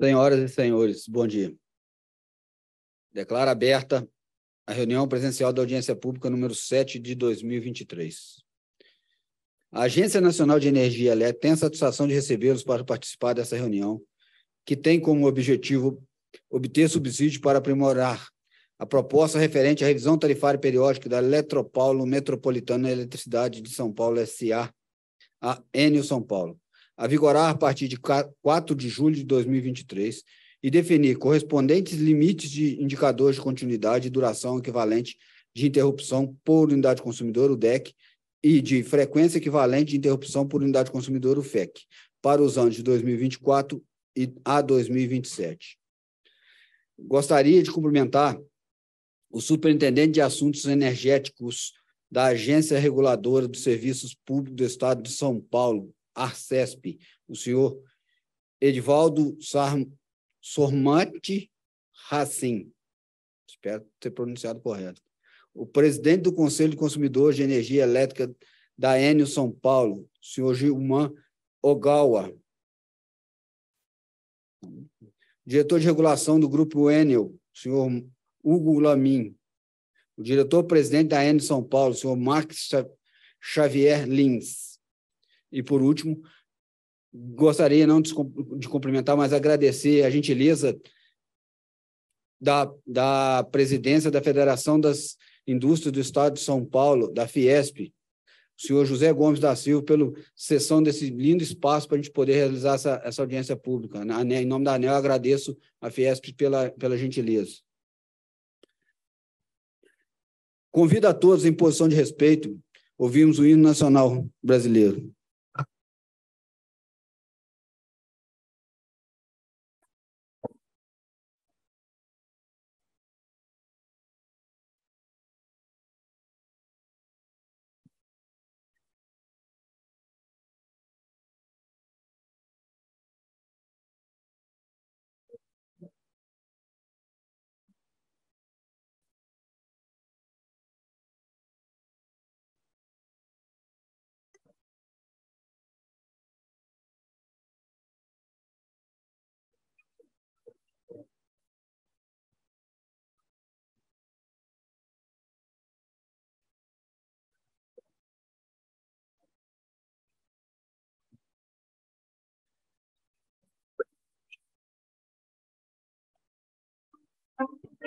Senhoras e senhores, bom dia. Declaro aberta a reunião presencial da audiência pública número 7 de 2023. A Agência Nacional de Energia Elétrica tem a satisfação de recebê-los para participar dessa reunião, que tem como objetivo obter subsídio para aprimorar a proposta referente à revisão tarifária periódica da Eletropaulo Metropolitana Eletricidade de São Paulo S.A., a Enel São Paulo, a vigorar a partir de 4 de julho de 2023 e definir correspondentes limites de indicadores de continuidade e duração equivalente de interrupção por unidade consumidora, o DEC, e de frequência equivalente de interrupção por unidade consumidora, o FEC, para os anos de 2024 a 2027. Gostaria de cumprimentar o superintendente de assuntos energéticos da Agência Reguladora dos Serviços Públicos do Estado de São Paulo, Arcesp, o senhor Edivaldo Sormante Racim. Espero ter pronunciado correto. O presidente do Conselho de Consumidores de Energia Elétrica da Enel São Paulo, o senhor Gilman Ogawa. Diretor de regulação do grupo Enel, o senhor Hugo Lamin. O diretor-presidente da Enel São Paulo, o senhor Max Xavier Lins e por último, gostaria não de cumprimentar, mas agradecer a gentileza da, da presidência da Federação das Indústrias do Estado de São Paulo, da Fiesp, o senhor José Gomes da Silva, pela cessão desse lindo espaço para a gente poder realizar essa, essa audiência pública. Na, né, em nome da ANEL, eu agradeço a Fiesp pela, pela gentileza. Convido a todos, em posição de respeito, ouvirmos o hino nacional brasileiro.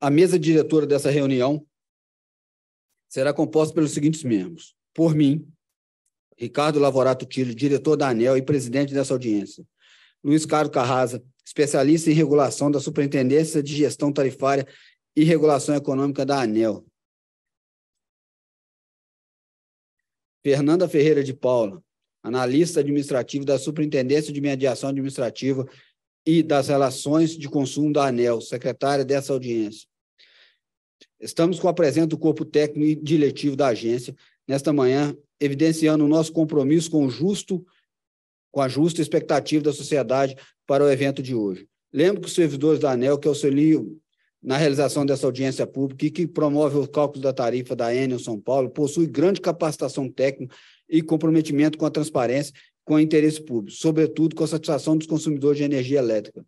A mesa diretora dessa reunião será composta pelos seguintes membros: por mim, Ricardo Lavorato Tilo, diretor da ANEL e presidente dessa audiência, Luiz Carlos Carrasa, especialista em regulação da Superintendência de Gestão Tarifária e Regulação Econômica da ANEL, Fernanda Ferreira de Paula, analista administrativo da Superintendência de Mediação Administrativa e das Relações de Consumo da ANEL, secretária dessa audiência. Estamos com a presença do corpo técnico e diretivo da agência nesta manhã, evidenciando o nosso compromisso com o justo, com a justa expectativa da sociedade para o evento de hoje. Lembro que os servidores da ANEL que auxiliam na realização dessa audiência pública e que promove o cálculo da tarifa da Enel São Paulo, possui grande capacitação técnica e comprometimento com a transparência com o interesse público, sobretudo com a satisfação dos consumidores de energia elétrica.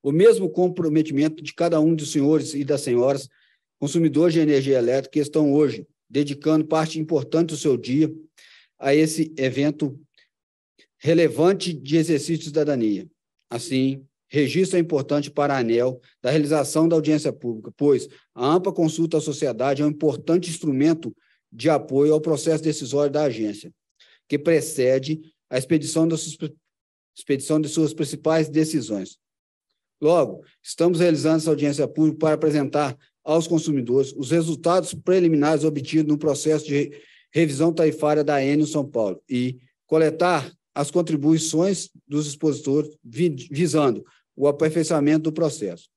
O mesmo comprometimento de cada um dos senhores e das senhoras consumidores de energia elétrica que estão hoje dedicando parte importante do seu dia a esse evento relevante de exercício de cidadania. Assim, registro é importante para a ANEL da realização da audiência pública, pois a ampla consulta à sociedade é um importante instrumento de apoio ao processo decisório da agência que precede a expedição, das, expedição de suas principais decisões. Logo, estamos realizando essa audiência pública para apresentar aos consumidores os resultados preliminares obtidos no processo de revisão tarifária da Enel São Paulo e coletar as contribuições dos expositores visando o aperfeiçoamento do processo.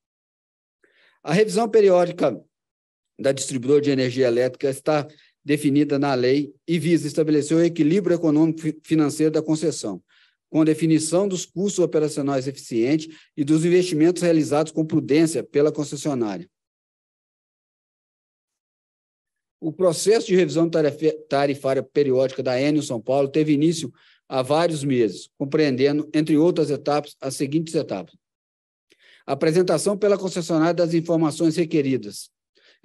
A revisão periódica da distribuidora de energia elétrica está definida na lei e visa estabelecer o equilíbrio econômico financeiro da concessão, com a definição dos custos operacionais eficientes e dos investimentos realizados com prudência pela concessionária. O processo de revisão tarifária periódica da Enel São Paulo teve início há vários meses, compreendendo, entre outras etapas, as seguintes etapas: apresentação pela concessionária das informações requeridas,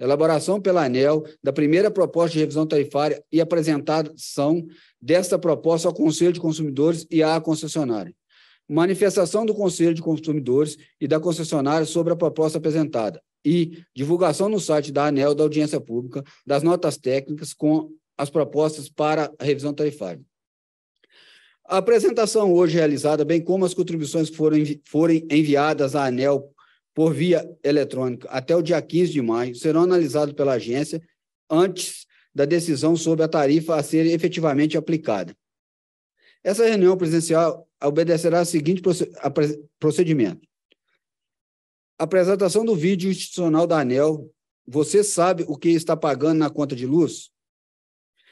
elaboração pela ANEL da primeira proposta de revisão tarifária e apresentação desta proposta ao Conselho de Consumidores e à concessionária. Manifestação do Conselho de Consumidores e da concessionária sobre a proposta apresentada e divulgação no site da ANEL da audiência pública das notas técnicas com as propostas para a revisão tarifária. A apresentação hoje realizada, bem como as contribuições que foram, envi forem enviadas à ANEL por via eletrônica até o dia 15 de maio serão analisados pela agência antes da decisão sobre a tarifa a ser efetivamente aplicada. Essa reunião presencial obedecerá ao seguinte procedimento. apresentação do vídeo institucional da ANEL, você sabe o que está pagando na conta de luz?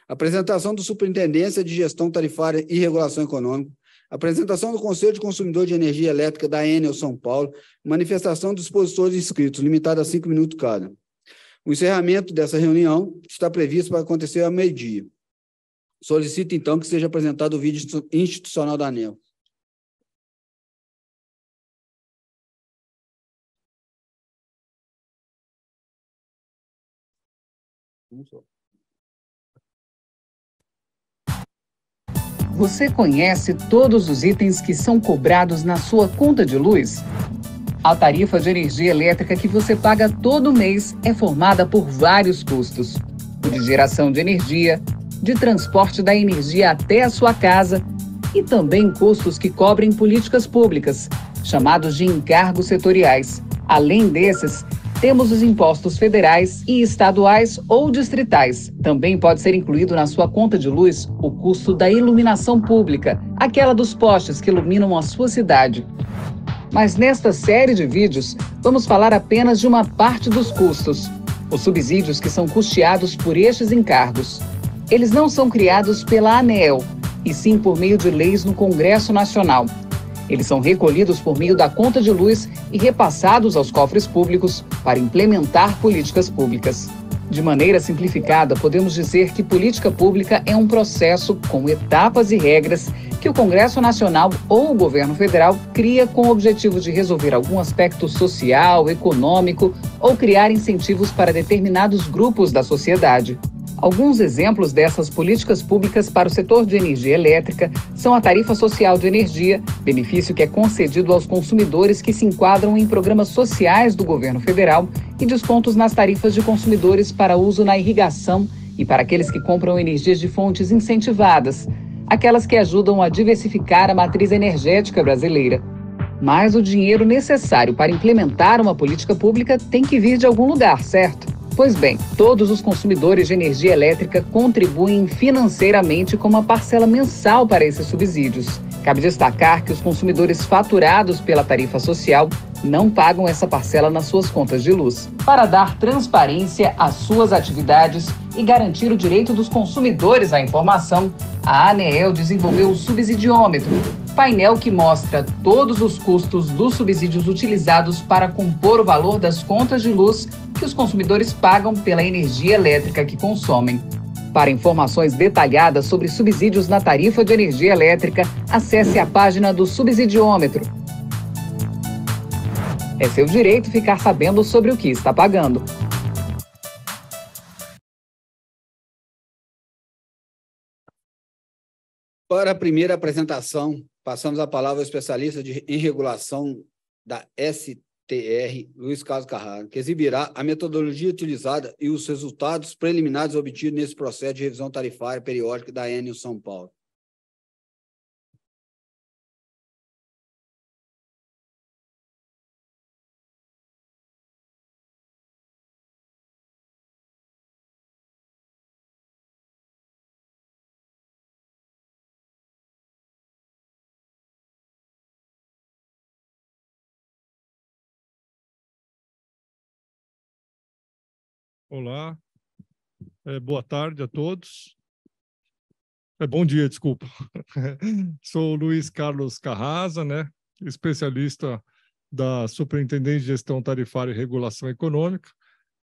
Apresentação do Superintendência de Gestão Tarifária e Regulação Econômica, Apresentação do Conselho de Consumidor de Energia Elétrica da Enel São Paulo. Manifestação dos expositores inscritos, limitada a cinco minutos cada. O encerramento dessa reunião está previsto para acontecer ao meio-dia. Solicito, então, que seja apresentado o vídeo institucional da ANEL. Um só. Você conhece todos os itens que são cobrados na sua conta de luz? A tarifa de energia elétrica que você paga todo mês é formada por vários custos: de geração de energia, de transporte da energia até a sua casa e também custos que cobrem políticas públicas, chamados de encargos setoriais. Além desses, temos os impostos federais e estaduais ou distritais. Também pode ser incluído na sua conta de luz o custo da iluminação pública, aquela dos postes que iluminam a sua cidade. Mas nesta série de vídeos, vamos falar apenas de uma parte dos custos, os subsídios que são custeados por estes encargos. Eles não são criados pela ANEEL, e sim por meio de leis no Congresso Nacional. Eles são recolhidos por meio da conta de luz e repassados aos cofres públicos para implementar políticas públicas. De maneira simplificada, podemos dizer que política pública é um processo com etapas e regras que o Congresso Nacional ou o governo federal cria com o objetivo de resolver algum aspecto social, econômico ou criar incentivos para determinados grupos da sociedade. Alguns exemplos dessas políticas públicas para o setor de energia elétrica são a tarifa social de energia, benefício que é concedido aos consumidores que se enquadram em programas sociais do governo federal, e descontos nas tarifas de consumidores para uso na irrigação e para aqueles que compram energias de fontes incentivadas, aquelas que ajudam a diversificar a matriz energética brasileira. Mas o dinheiro necessário para implementar uma política pública tem que vir de algum lugar, certo? Pois bem, todos os consumidores de energia elétrica contribuem financeiramente com uma parcela mensal para esses subsídios. Cabe destacar que os consumidores faturados pela tarifa social não pagam essa parcela nas suas contas de luz. Para dar transparência às suas atividades e garantir o direito dos consumidores à informação, a ANEEL desenvolveu o subsidiômetro, painel que mostra todos os custos dos subsídios utilizados para compor o valor das contas de luz que os consumidores pagam pela energia elétrica que consomem. Para informações detalhadas sobre subsídios na tarifa de energia elétrica, acesse a página do Subsidiômetro. É seu direito ficar sabendo sobre o que está pagando. Para a primeira apresentação, passamos a palavra ao especialista de, em regulação da ST TR Luiz Carlos Carrara, que exibirá a metodologia utilizada e os resultados preliminares obtidos nesse processo de revisão tarifária periódica da Enel São Paulo. Olá, é, boa tarde a todos. É, bom dia, desculpa. Sou Luiz Carlos Carrasa, né? especialista da Superintendência de Gestão Tarifária e Regulação Econômica,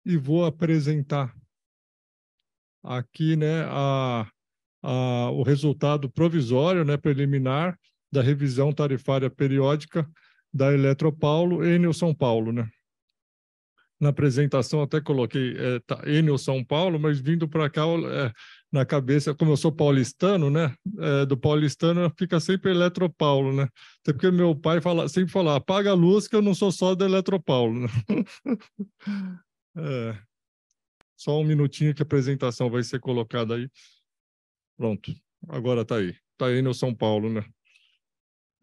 e vou apresentar aqui né, a, a, o resultado provisório, né, preliminar, da revisão tarifária periódica da Eletropaulo e no São Paulo. Né? na apresentação até coloquei é, tá, São Paulo, mas vindo para cá é, na cabeça, como eu sou paulistano, né? É, do paulistano fica sempre Eletropaulo, né? Até porque meu pai fala, sempre fala, apaga a luz que eu não sou só do Eletropaulo. Né? é, só um minutinho que a apresentação vai ser colocada aí. Pronto, agora tá aí. Tá Enio São Paulo, né?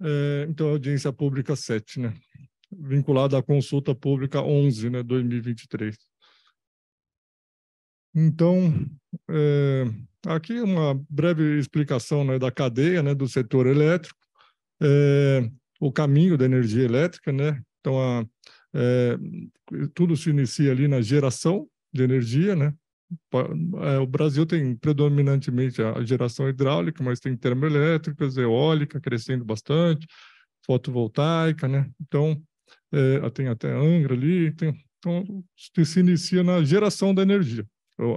É, então, audiência pública 7, né? vinculado à consulta pública 11, né, 2023. Então, é, aqui uma breve explicação né, da cadeia né, do setor elétrico, é, o caminho da energia elétrica, né? Então, a, é, tudo se inicia ali na geração de energia, né? É, o Brasil tem predominantemente a geração hidráulica, mas tem termoelétricas, eólica crescendo bastante, fotovoltaica, né? Então, é, tem até Angra ali, tem, então se inicia na geração da energia,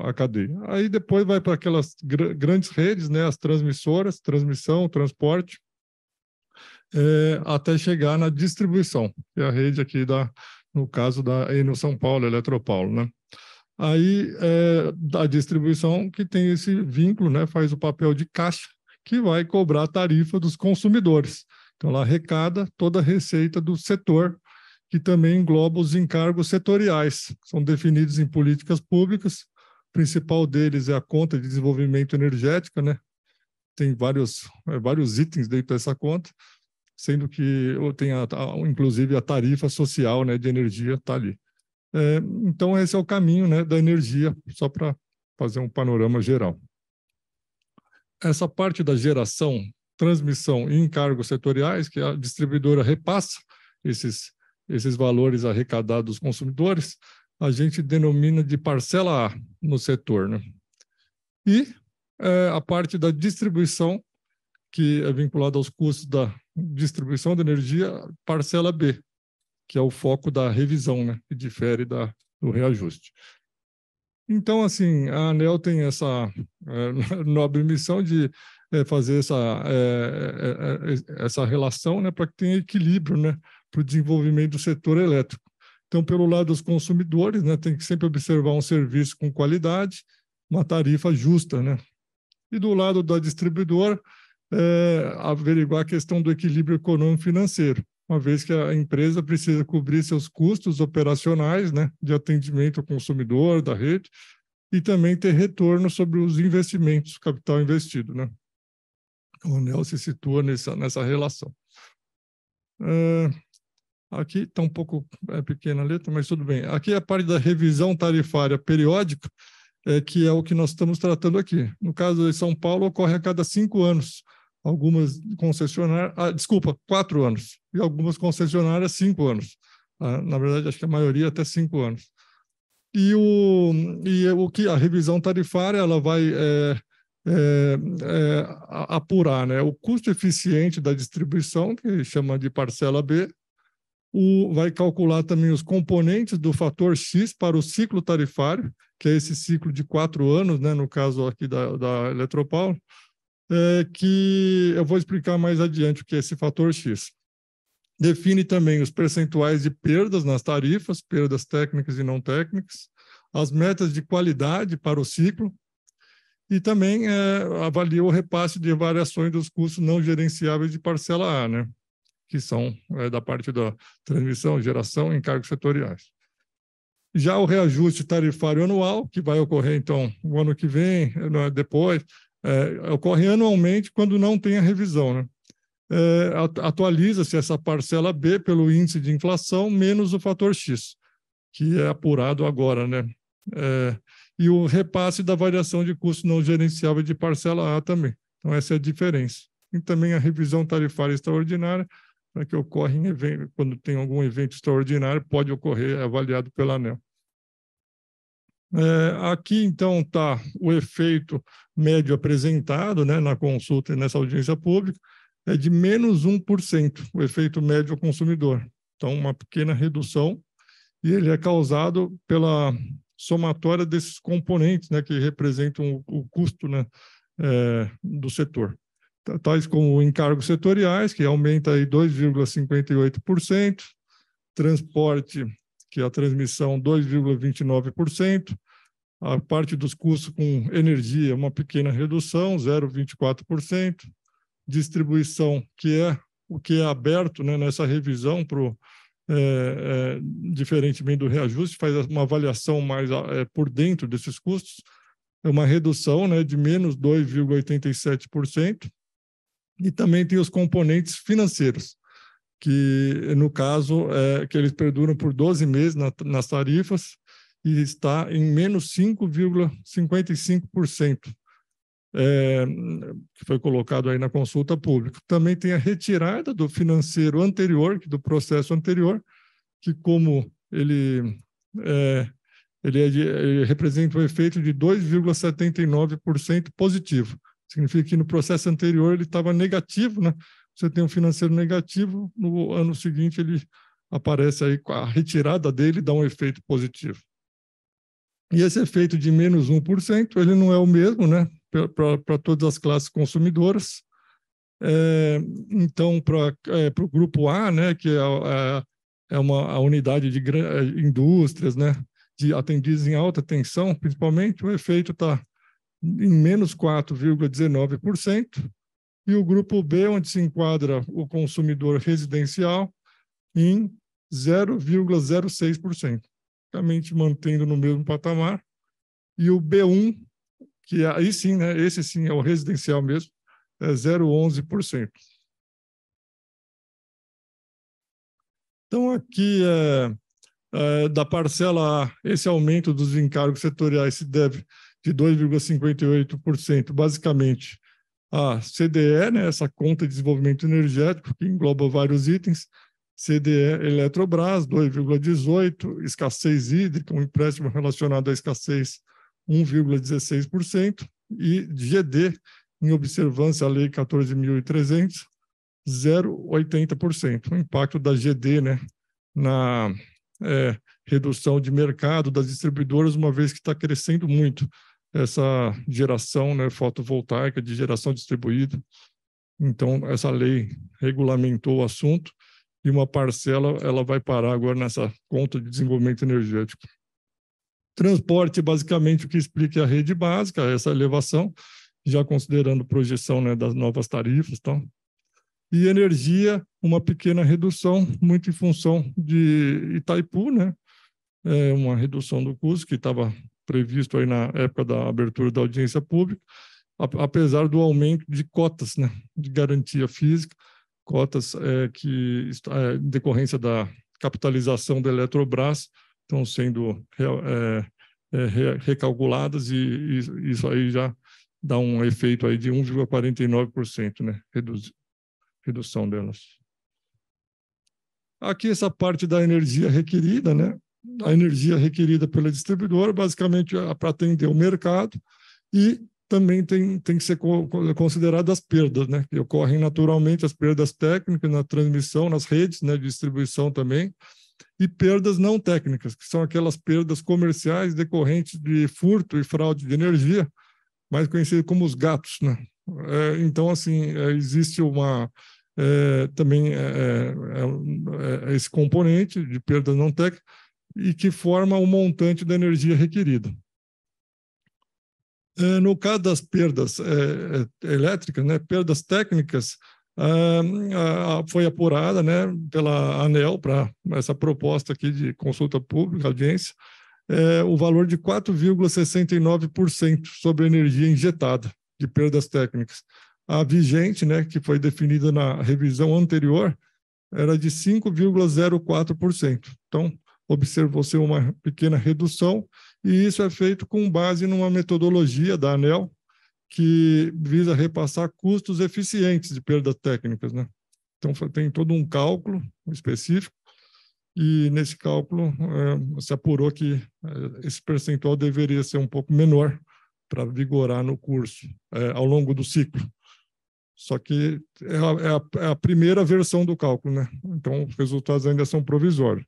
a cadeia. Aí depois vai para aquelas gr grandes redes, né, as transmissoras, transmissão, transporte, é, até chegar na distribuição, que é a rede aqui da, no caso da no São Paulo, Eletropaulo, né? Aí é, a distribuição que tem esse vínculo, né, faz o papel de caixa que vai cobrar a tarifa dos consumidores. Então ela arrecada toda a receita do setor que também engloba os encargos setoriais, que são definidos em políticas públicas. O principal deles é a conta de desenvolvimento energético, né? Tem vários, é, vários itens dentro dessa conta, sendo que tem a, inclusive a tarifa social né, de energia está ali. É, então, esse é o caminho né, da energia, só para fazer um panorama geral. Essa parte da geração, transmissão e encargos setoriais, que a distribuidora repassa esses esses valores arrecadados dos consumidores, a gente denomina de parcela A no setor. Né? E é, a parte da distribuição, que é vinculada aos custos da distribuição de energia, parcela B, que é o foco da revisão, né? que difere da, do reajuste. Então, assim, a ANEL tem essa é, nobre missão de é, fazer essa, é, é, é, é essa relação né, para que tenha equilíbrio né, para o desenvolvimento do setor elétrico. Então, pelo lado dos consumidores, né, tem que sempre observar um serviço com qualidade, uma tarifa justa. Né? E do lado da distribuidora, é, averiguar a questão do equilíbrio econômico-financeiro, uma vez que a empresa precisa cobrir seus custos operacionais né, de atendimento ao consumidor da rede e também ter retorno sobre os investimentos, capital investido. Né? O NEL se situa nessa, nessa relação. É, Aqui está um pouco é, pequena a letra, mas tudo bem. Aqui é a parte da revisão tarifária periódica, é, que é o que nós estamos tratando aqui. No caso de São Paulo, ocorre a cada cinco anos. Algumas concessionárias, ah, desculpa, quatro anos, e algumas concessionárias, cinco anos. Ah, na verdade, acho que a maioria até cinco anos. E o, e é o que a revisão tarifária ela vai é, é, é, apurar né? o custo eficiente da distribuição, que chama de parcela B, o, vai calcular também os componentes do fator X para o ciclo tarifário, que é esse ciclo de quatro anos, né, no caso aqui da, da Eletropaulo, é, que eu vou explicar mais adiante o que é esse fator X. Define também os percentuais de perdas nas tarifas, perdas técnicas e não técnicas, as metas de qualidade para o ciclo, e também é, avalia o repasse de variações dos custos não gerenciáveis de parcela A. Né? que são é, da parte da transmissão, geração e encargos setoriais. Já o reajuste tarifário anual, que vai ocorrer, então, o ano que vem, né, depois, é, ocorre anualmente quando não tem a revisão. Né? É, Atualiza-se essa parcela B pelo índice de inflação menos o fator X, que é apurado agora. Né? É, e o repasse da variação de custo não gerenciável de parcela A também. Então, essa é a diferença. E também a revisão tarifária extraordinária né, que ocorre em evento, quando tem algum evento extraordinário, pode ocorrer, é avaliado pela ANEL. É, aqui, então, está o efeito médio apresentado né, na consulta e nessa audiência pública, é de menos 1%, o efeito médio ao consumidor. Então, uma pequena redução, e ele é causado pela somatória desses componentes né, que representam o, o custo né, é, do setor. Tá, tais como encargos setoriais, que aumenta 2,58%, transporte, que é a transmissão 2,29%, a parte dos custos com energia, uma pequena redução, 0,24%, distribuição, que é o que é aberto né, nessa revisão para o é, é, diferentemente do reajuste, faz uma avaliação mais é, por dentro desses custos, é uma redução né, de menos 2,87%, e também tem os componentes financeiros, que no caso é que eles perduram por 12 meses na, nas tarifas e está em menos 5,55%, é, que foi colocado aí na consulta pública. Também tem a retirada do financeiro anterior, do processo anterior, que como ele é, ele, é de, ele, representa um efeito de 2,79% positivo. Significa que no processo anterior ele estava negativo, né? Você tem um financeiro negativo, no ano seguinte ele aparece aí com a retirada dele dá um efeito positivo. E esse efeito de menos 1%, ele não é o mesmo, né? Para todas as classes consumidoras. É, então, para é, o grupo A, né, que é, é uma a unidade de é, indústrias, né, de atendidos em alta tensão, principalmente, o efeito está em menos 4,19%, e o grupo B, onde se enquadra o consumidor residencial, em 0,06%, praticamente mantendo no mesmo patamar. E o B1, que é, aí sim, né, esse sim é o residencial mesmo, é 0,11%. Então, aqui é, é, da parcela A, esse aumento dos encargos setoriais se deve de 2,58%, basicamente a CDE, né, essa conta de desenvolvimento energético, que engloba vários itens, CDE Eletrobras, 2,18%, escassez hídrica, um empréstimo relacionado à escassez, 1,16%, e GD, em observância à Lei 14.300, 0,80%. O impacto da GD né, na é, redução de mercado das distribuidoras, uma vez que está crescendo muito essa geração né, fotovoltaica, de geração distribuída. Então, essa lei regulamentou o assunto e uma parcela ela vai parar agora nessa conta de desenvolvimento energético. Transporte, basicamente, o que explica é a rede básica, essa elevação, já considerando projeção né, das novas tarifas. então. E energia, uma pequena redução, muito em função de Itaipu, né? É uma redução do custo que estava previsto aí na época da abertura da audiência pública, apesar do aumento de cotas né, de garantia física, cotas é, que, é, em decorrência da capitalização da Eletrobras, estão sendo é, é, recalculadas e, e, isso aí já dá um efeito aí de 1,49%, né, redução delas. Aqui essa parte da energia requerida, né, a energia requerida pela distribuidora, basicamente para atender o mercado, e também tem, tem que ser considerada as perdas, né, que ocorrem naturalmente, as perdas técnicas na transmissão, nas redes né, de distribuição também, e perdas não técnicas, que são aquelas perdas comerciais decorrentes de furto e fraude de energia, mais conhecido como os gatos. Né? É, então, assim, é, existe uma, é, também é, é, é, é, é esse componente de perdas não técnicas e que forma o um montante da energia requerida. É, no caso das perdas é, é elétricas, né, perdas técnicas, é, foi apurada né, pela ANEL para essa proposta aqui de consulta pública, audiência, é, o valor de 4,69% sobre a energia injetada de perdas técnicas. A vigente, né, que foi definida na revisão anterior, era de 5,04%. Então, observou-se uma pequena redução, e isso é feito com base numa metodologia da ANEL, que visa repassar custos eficientes de perdas técnicas. Né? Então, tem todo um cálculo específico, e nesse cálculo é, se apurou que é, esse percentual deveria ser um pouco menor para vigorar no curso, é, ao longo do ciclo. Só que é a, é, a, é a, primeira versão do cálculo, né? Então, os resultados ainda são provisórios.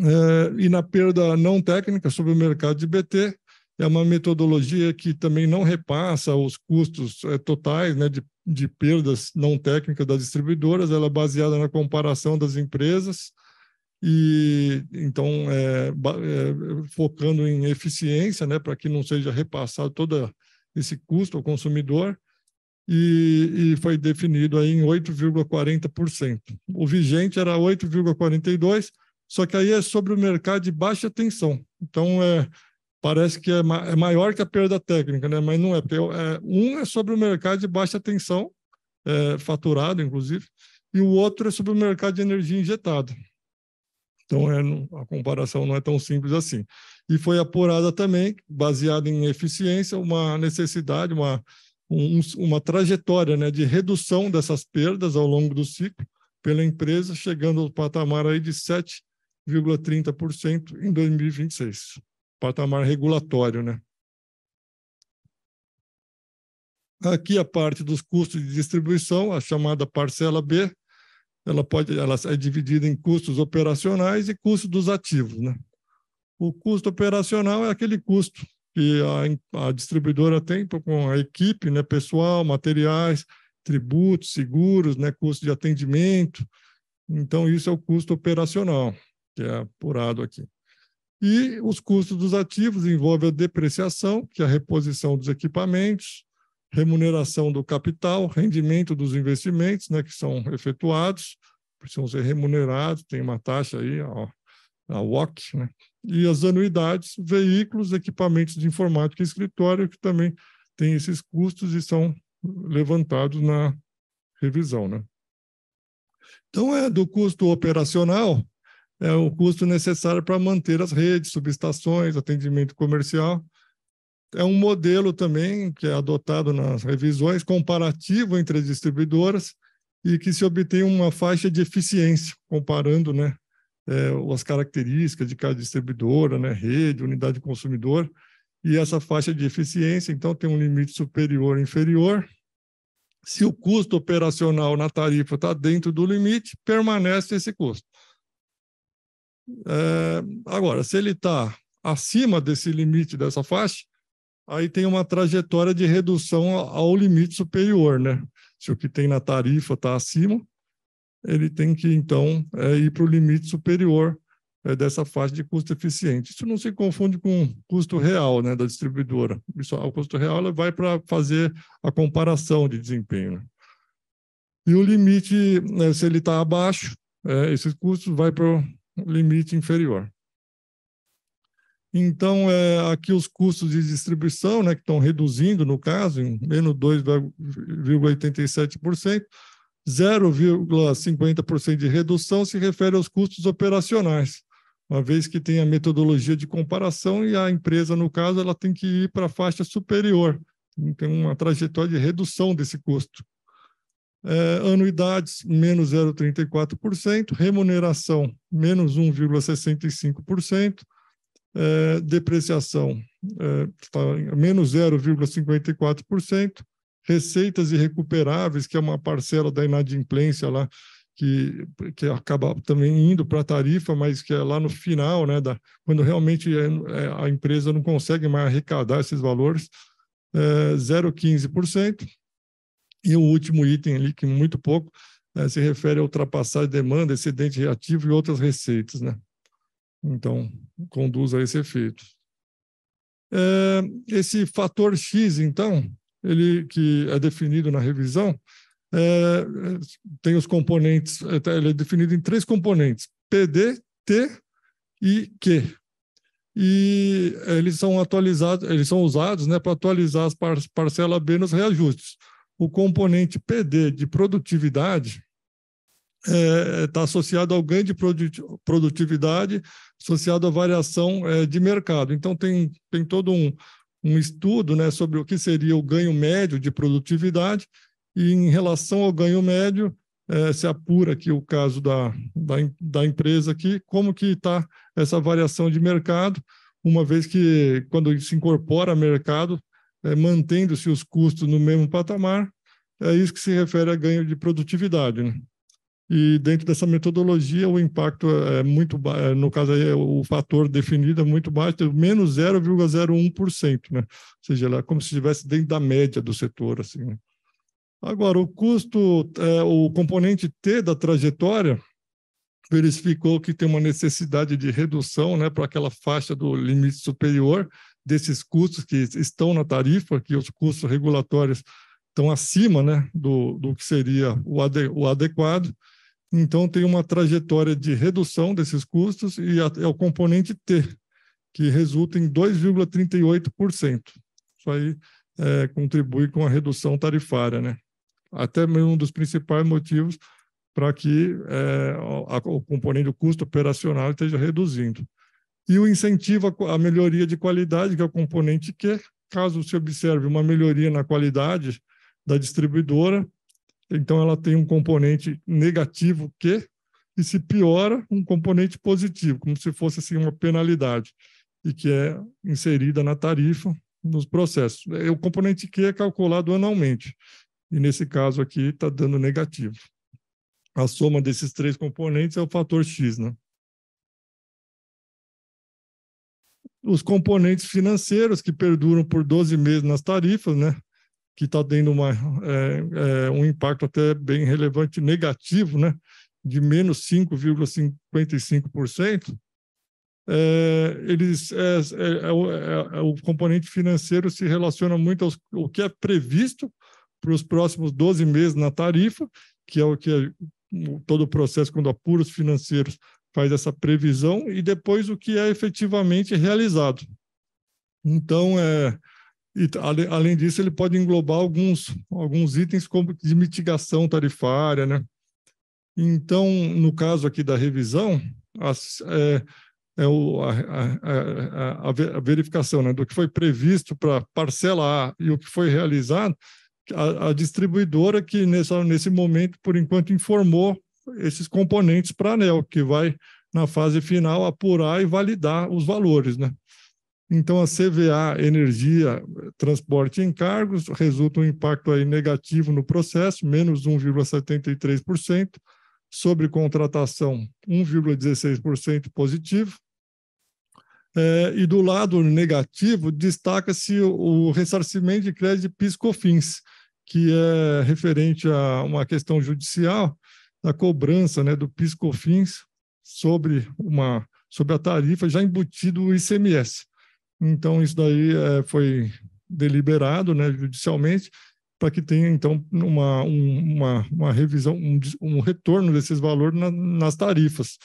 Eh, e na perda não técnica sobre o mercado de BT, é uma metodologia que também não repassa os custos é, totais né, de, de perdas não técnicas das distribuidoras, ela é baseada na comparação das empresas, e então é, é, focando em eficiência, né, para que não seja repassado todo esse custo ao consumidor, e, e foi definido aí em 8,40%. O vigente era 8,42%, só que aí é sobre o mercado de baixa tensão. Então, é, parece que é, ma é maior que a perda técnica, né? mas não é. é um é sobre o mercado de baixa tensão, é, faturado, inclusive, e o outro é sobre o mercado de energia injetada. Então, é, a comparação não é tão simples assim. E foi apurada também, baseada em eficiência, uma necessidade, uma, um, uma trajetória né, de redução dessas perdas ao longo do ciclo pela empresa, chegando ao patamar aí de sete 30% em 2026. Patamar regulatório, né? Aqui a parte dos custos de distribuição, a chamada parcela B, ela pode, ela é dividida em custos operacionais e custos dos ativos, né? O custo operacional é aquele custo que a, a distribuidora tem com a equipe, né, pessoal, materiais, tributos, seguros, né, custo de atendimento. Então isso é o custo operacional que é apurado aqui. E os custos dos ativos envolvem a depreciação, que é a reposição dos equipamentos, remuneração do capital, rendimento dos investimentos né, que são efetuados, precisam ser remunerados, tem uma taxa aí, ó, a WOC, né? e as anuidades, veículos, equipamentos de informática e escritório, que também tem esses custos e são levantados na revisão. Né? Então, é do custo operacional, é o custo necessário para manter as redes, subestações, atendimento comercial. É um modelo também que é adotado nas revisões, comparativo entre as distribuidoras, e que se obtém uma faixa de eficiência, comparando né, é, as características de cada distribuidora, né, rede, unidade de consumidor, e essa faixa de eficiência, então, tem um limite superior e inferior. Se o custo operacional na tarifa está dentro do limite, permanece esse custo. É, agora, se ele está acima desse limite dessa faixa, aí tem uma trajetória de redução ao limite superior, né? Se o que tem na tarifa está acima, ele tem que, então, é, ir para o limite superior é, dessa faixa de custo eficiente. Isso não se confunde com o custo real né, da distribuidora. Isso, o custo real ela vai para fazer a comparação de desempenho. Né? E o limite, né, se ele está abaixo, é, custos custo vai para limite inferior. Então, é, aqui os custos de distribuição, né, que estão reduzindo, no caso, em menos 2,87%, 0,50% de redução se refere aos custos operacionais, uma vez que tem a metodologia de comparação e a empresa, no caso, ela tem que ir para a faixa superior, então, tem uma trajetória de redução desse custo. É, anuidades, menos 0,34%, remuneração, menos 1,65%, é, depreciação, é, tá, menos 0,54%, receitas irrecuperáveis, que é uma parcela da inadimplência lá, que, que acaba também indo para a tarifa, mas que é lá no final, né, da, quando realmente é, é, a empresa não consegue mais arrecadar esses valores, é, 0,15%, e o último item ali, que muito pouco, né, se refere a ultrapassar demanda, excedente reativo e outras receitas. Né? Então, conduz a esse efeito. É, esse fator X, então, ele que é definido na revisão, é, tem os componentes, ele é definido em três componentes, PD, T e Q. E eles são atualizados, eles são usados né, para atualizar as par parcela B nos reajustes o componente PD de produtividade está é, tá associado ao ganho de produtividade associado à variação é, de mercado. Então, tem, tem todo um, um estudo né, sobre o que seria o ganho médio de produtividade, e em relação ao ganho médio, é, se apura aqui o caso da, da, da empresa aqui, como que está essa variação de mercado, uma vez que quando se incorpora mercado, é, mantendo-se os custos no mesmo patamar, é isso que se refere a ganho de produtividade. Né? E dentro dessa metodologia, o impacto é, é muito baixo, é, no caso aí, é o fator definido é muito baixo, menos 0,01%, né? ou seja, é como se estivesse dentro da média do setor. assim. Né? Agora, o custo, é, o componente T da trajetória, verificou que tem uma necessidade de redução né, para aquela faixa do limite superior, desses custos que estão na tarifa, que os custos regulatórios estão acima né, do, do que seria o, ade, o adequado. Então, tem uma trajetória de redução desses custos e a, é o componente T, que resulta em 2,38%. Isso aí é, contribui com a redução tarifária. Né? Até mesmo um dos principais motivos para que é, a, a, o componente do custo operacional esteja reduzindo e o incentivo à melhoria de qualidade, que é o componente Q. Caso se observe uma melhoria na qualidade da distribuidora, então ela tem um componente negativo Q, e se piora, um componente positivo, como se fosse assim, uma penalidade, e que é inserida na tarifa, nos processos. É, o componente Q é calculado anualmente, e nesse caso aqui está dando negativo. A soma desses três componentes é o fator X, né? os componentes financeiros que perduram por 12 meses nas tarifas, né? que está tendo uma, é, é, um impacto até bem relevante negativo, né? de menos 5,55%, é, eles, é, é, é o, o, componente financeiro se relaciona muito aos, ao que é previsto para os próximos 12 meses na tarifa, que é o que todo o processo, quando os financeiros faz essa previsão e depois o que é efetivamente realizado. Então, é, e, além disso, ele pode englobar alguns, alguns itens como de mitigação tarifária. Né? Então, no caso aqui da revisão, as, é, é o, a, a, a, a, verificação né, do que foi previsto para parcela A e o que foi realizado, a, distribuidora que nessa, nesse momento, por enquanto, informou esses componentes para a ANEL, que vai, na fase final, apurar e validar os valores. Né? Então, a CVA, energia, transporte e encargos, resulta um impacto aí negativo no processo, menos 1,73%, sobre contratação, 1,16% positivo, é, e do lado negativo, destaca-se o, ressarcimento de crédito PIS-COFINS, que é referente a uma questão judicial da cobrança né, do PiscoFins sobre, uma, sobre a tarifa já embutido o ICMS. Então, isso daí é, foi deliberado né, judicialmente para que tenha, então, uma, uma, uma revisão, um, um retorno desses valores na, nas tarifas.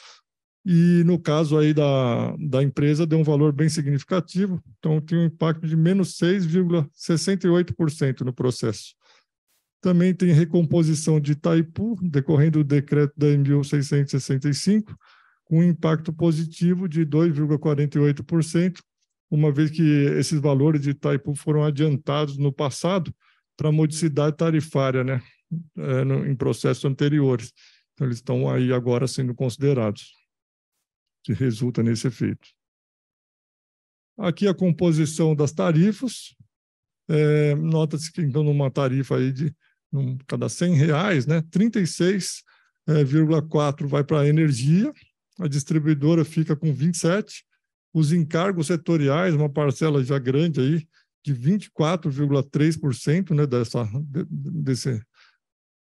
E no caso aí da, da empresa, deu um valor bem significativo, então tem um impacto de menos 6,68% no processo. Também tem recomposição de Itaipu, decorrendo do decreto da 1665, com impacto positivo de 2,48%, uma vez que esses valores de Itaipu foram adiantados no passado para modicidade tarifária, né, é, no, em processos anteriores. Então, eles estão aí agora sendo considerados, que resulta nesse efeito. Aqui a composição das tarifas. É, Nota-se que, então, numa tarifa aí de num, cada 100 reais, né, 36,4 eh, vai para a energia, a distribuidora fica com 27, os encargos setoriais, uma parcela já grande aí, de 24,3% né, dessa, desse,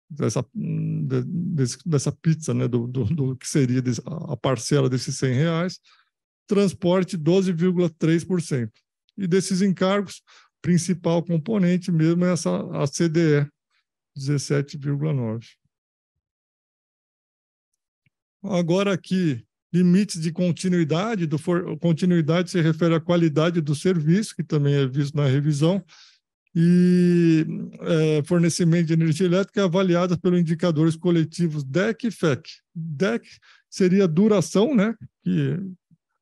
dessa, desse, dessa pizza, né, do, do, do que seria a parcela desses 100 reais, transporte 12,3%. E desses encargos, principal componente mesmo é essa a CDE, 17,9. Agora aqui, limites de continuidade, do for, continuidade se refere à qualidade do serviço, que também é visto na revisão, e é, fornecimento de energia elétrica é avaliada pelos indicadores coletivos DEC e FEC. DEC seria duração, né? Que,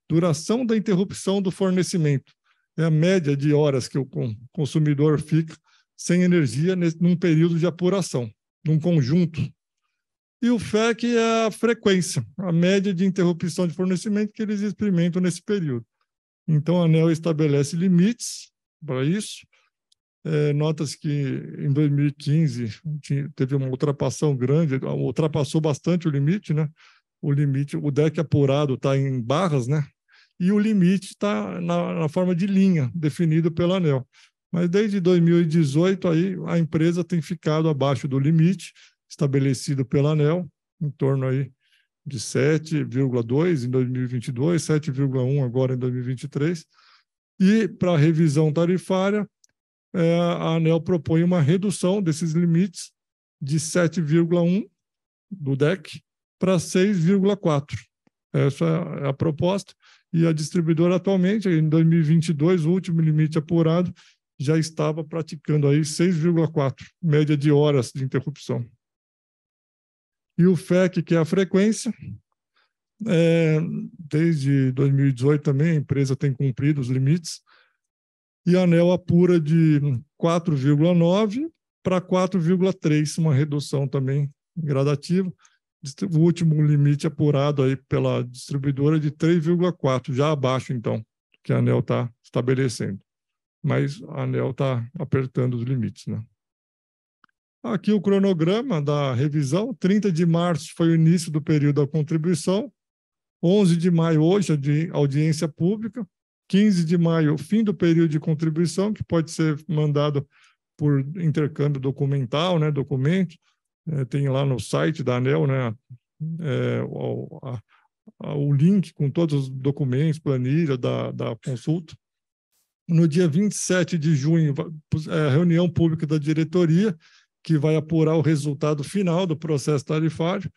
duração da interrupção do fornecimento. É a média de horas que o consumidor fica sem energia num período de apuração, num conjunto. E o FEC é a frequência, a média de interrupção de fornecimento que eles experimentam nesse período. Então, a ANEL estabelece limites para isso. É, Nota-se que em 2015 teve uma ultrapassão grande, ultrapassou bastante o limite, né? O limite, o deck apurado está em barras, né? E o limite está na, na forma de linha, definido pela ANEL. Mas desde 2018 aí a empresa tem ficado abaixo do limite estabelecido pela ANEL, em torno aí de 7,2 em 2022, 7,1 agora em 2023. E para revisão tarifária, é, a ANEL propõe uma redução desses limites de 7,1 do DEC para 6,4. Essa é a proposta. E a distribuidora atualmente, em 2022, o último limite apurado já estava praticando aí 6,4 média de horas de interrupção. E o FEC, que é a frequência, é, desde 2018 também a empresa tem cumprido os limites, e a ANEL apura de 4,9 para 4,3, uma redução também gradativa. O último limite apurado aí pela distribuidora é de 3,4, já abaixo, então, que a ANEL está estabelecendo mas a ANEL está apertando os limites. Né? Aqui o cronograma da revisão: 30 de março foi o início do período da contribuição, 11 de maio, hoje, a audiência pública, 15 de maio, fim do período de contribuição, que pode ser mandado por intercâmbio documental, né, documento, é, tem lá no site da ANEL, né, é, o, a, o link com todos os documentos, planilha da, da consulta. No dia 27 de junho, é, reunião pública da diretoria, que vai apurar o resultado final do processo tarifário,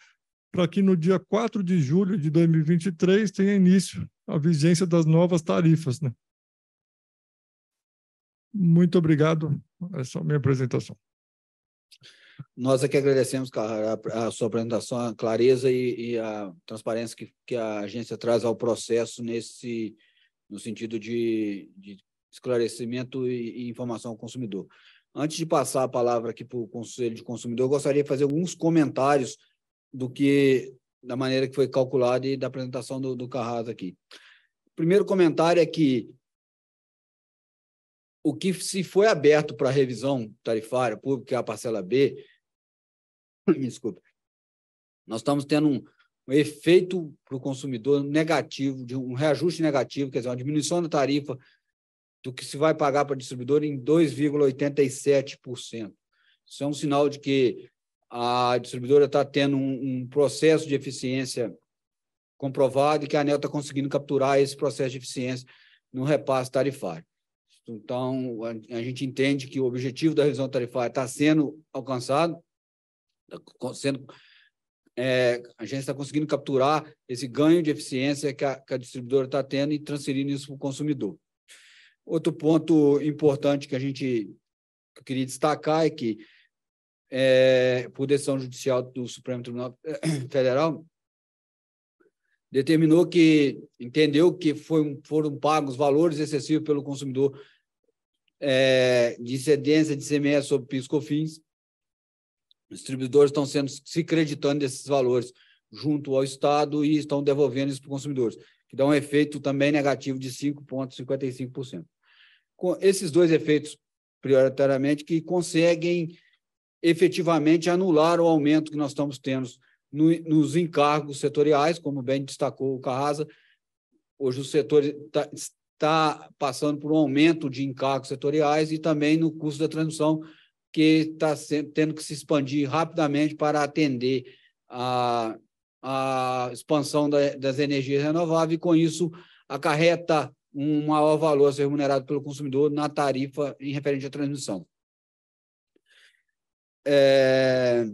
para que no dia 4 de julho de 2023 tenha início a vigência das novas tarifas. Né? Muito obrigado. Essa é a minha apresentação. Nós aqui agradecemos, Carrara, a sua apresentação, a clareza e, e a transparência que, que, a agência traz ao processo nesse no sentido de, de esclarecimento e, informação ao consumidor. Antes de passar a palavra aqui para o Conselho de Consumidor, eu gostaria de fazer alguns comentários do que da maneira que foi calculado e da apresentação do, do Carras aqui. Primeiro comentário é que o que se foi aberto para revisão tarifária pública, que é a parcela B, desculpe. nós estamos tendo um, um efeito para o consumidor negativo, de um reajuste negativo, quer dizer, uma diminuição da tarifa do que se vai pagar para o distribuidor em 2,87%. Isso é um sinal de que a distribuidora está tendo um, um, processo de eficiência comprovado e que a ANEL está conseguindo capturar esse processo de eficiência no repasse tarifário. Então, a, gente entende que o objetivo da revisão tarifária está sendo alcançado, tá sendo, é, a gente está conseguindo capturar esse ganho de eficiência que a, que a distribuidora está tendo e transferindo isso para o consumidor. Outro ponto importante que a gente queria destacar é que, é, por decisão judicial do Supremo Tribunal Federal, determinou que, entendeu que foi, foram pagos valores excessivos pelo consumidor é, de incidência de ICMS sobre piscofins. Os distribuidores estão sendo se creditando desses valores junto ao Estado e estão devolvendo isso para os consumidores, que dá um efeito também negativo de 5,55% com esses dois efeitos prioritariamente que conseguem efetivamente anular o aumento que nós estamos tendo no, nos encargos setoriais, como bem destacou o Carrasa. Hoje o setor tá, está, passando por um aumento de encargos setoriais e também no custo da transmissão, que está tendo que se expandir rapidamente para atender a, a expansão da, das energias renováveis, e com isso acarreta um maior valor a ser remunerado pelo consumidor na tarifa em referente à transmissão. É,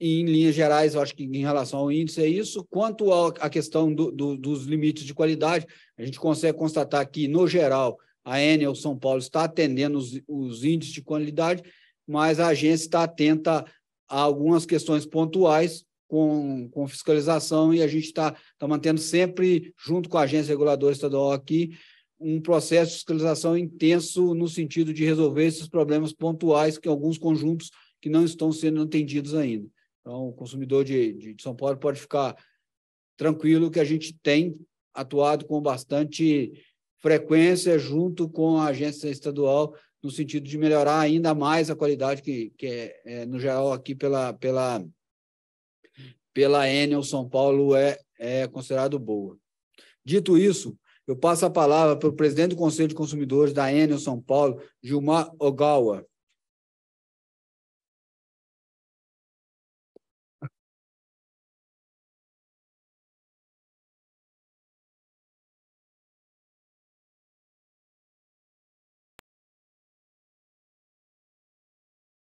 em linhas gerais, eu acho que em relação ao índice é isso. Quanto à questão do, do, dos limites de qualidade, a gente consegue constatar que, no geral, a Enel São Paulo está atendendo os, os índices de qualidade, mas a agência está atenta a algumas questões pontuais, com, com fiscalização e a gente está tá mantendo sempre, junto com a agência reguladora estadual aqui, um processo de fiscalização intenso no sentido de resolver esses problemas pontuais que alguns conjuntos que não estão sendo atendidos ainda. Então, o consumidor de, de, de São Paulo pode ficar tranquilo que a gente tem atuado com bastante frequência junto com a agência estadual no sentido de melhorar ainda mais a qualidade que, que é, é no geral aqui pela, pela pela Enel São Paulo é, é considerado boa. Dito isso, eu passo a palavra para o presidente do Conselho de Consumidores da Enel São Paulo, Gilmar Ogawa.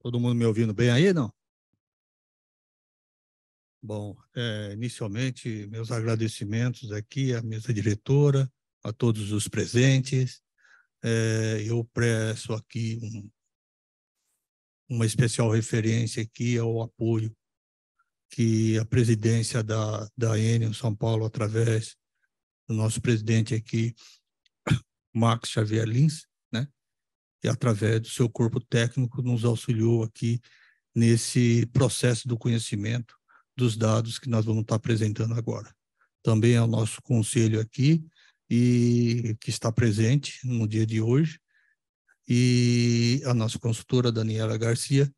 Todo mundo me ouvindo bem aí, não? Bom, é, inicialmente, meus agradecimentos aqui à mesa diretora, a todos os presentes. É, eu presto aqui um, uma especial referência aqui ao apoio que a presidência da, da Enem São Paulo, através do nosso presidente aqui, Max Xavier Lins, né? E através do seu corpo técnico nos auxiliou aqui nesse processo do conhecimento dos dados que nós vamos estar apresentando agora. Também é o nosso conselho aqui e que está presente no dia de hoje e a nossa consultora Daniela Garcia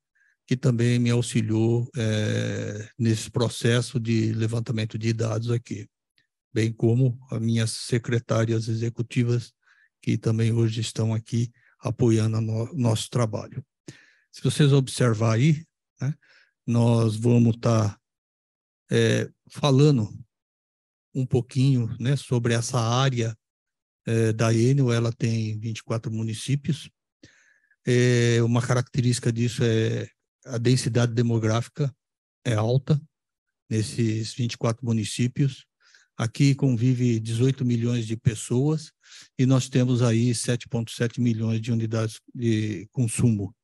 que também me auxiliou é, nesse processo de levantamento de dados aqui, bem como as minhas secretárias executivas que também hoje estão aqui apoiando o no, nosso trabalho. Se vocês observar aí, né, nós vamos estar tá é, falando um pouquinho né, sobre essa área é, da Enel, ela tem 24 municípios. É, uma característica disso é a densidade demográfica é alta nesses 24 municípios. Aqui convive 18 milhões de pessoas e nós temos aí 7,7 milhões de unidades de consumo.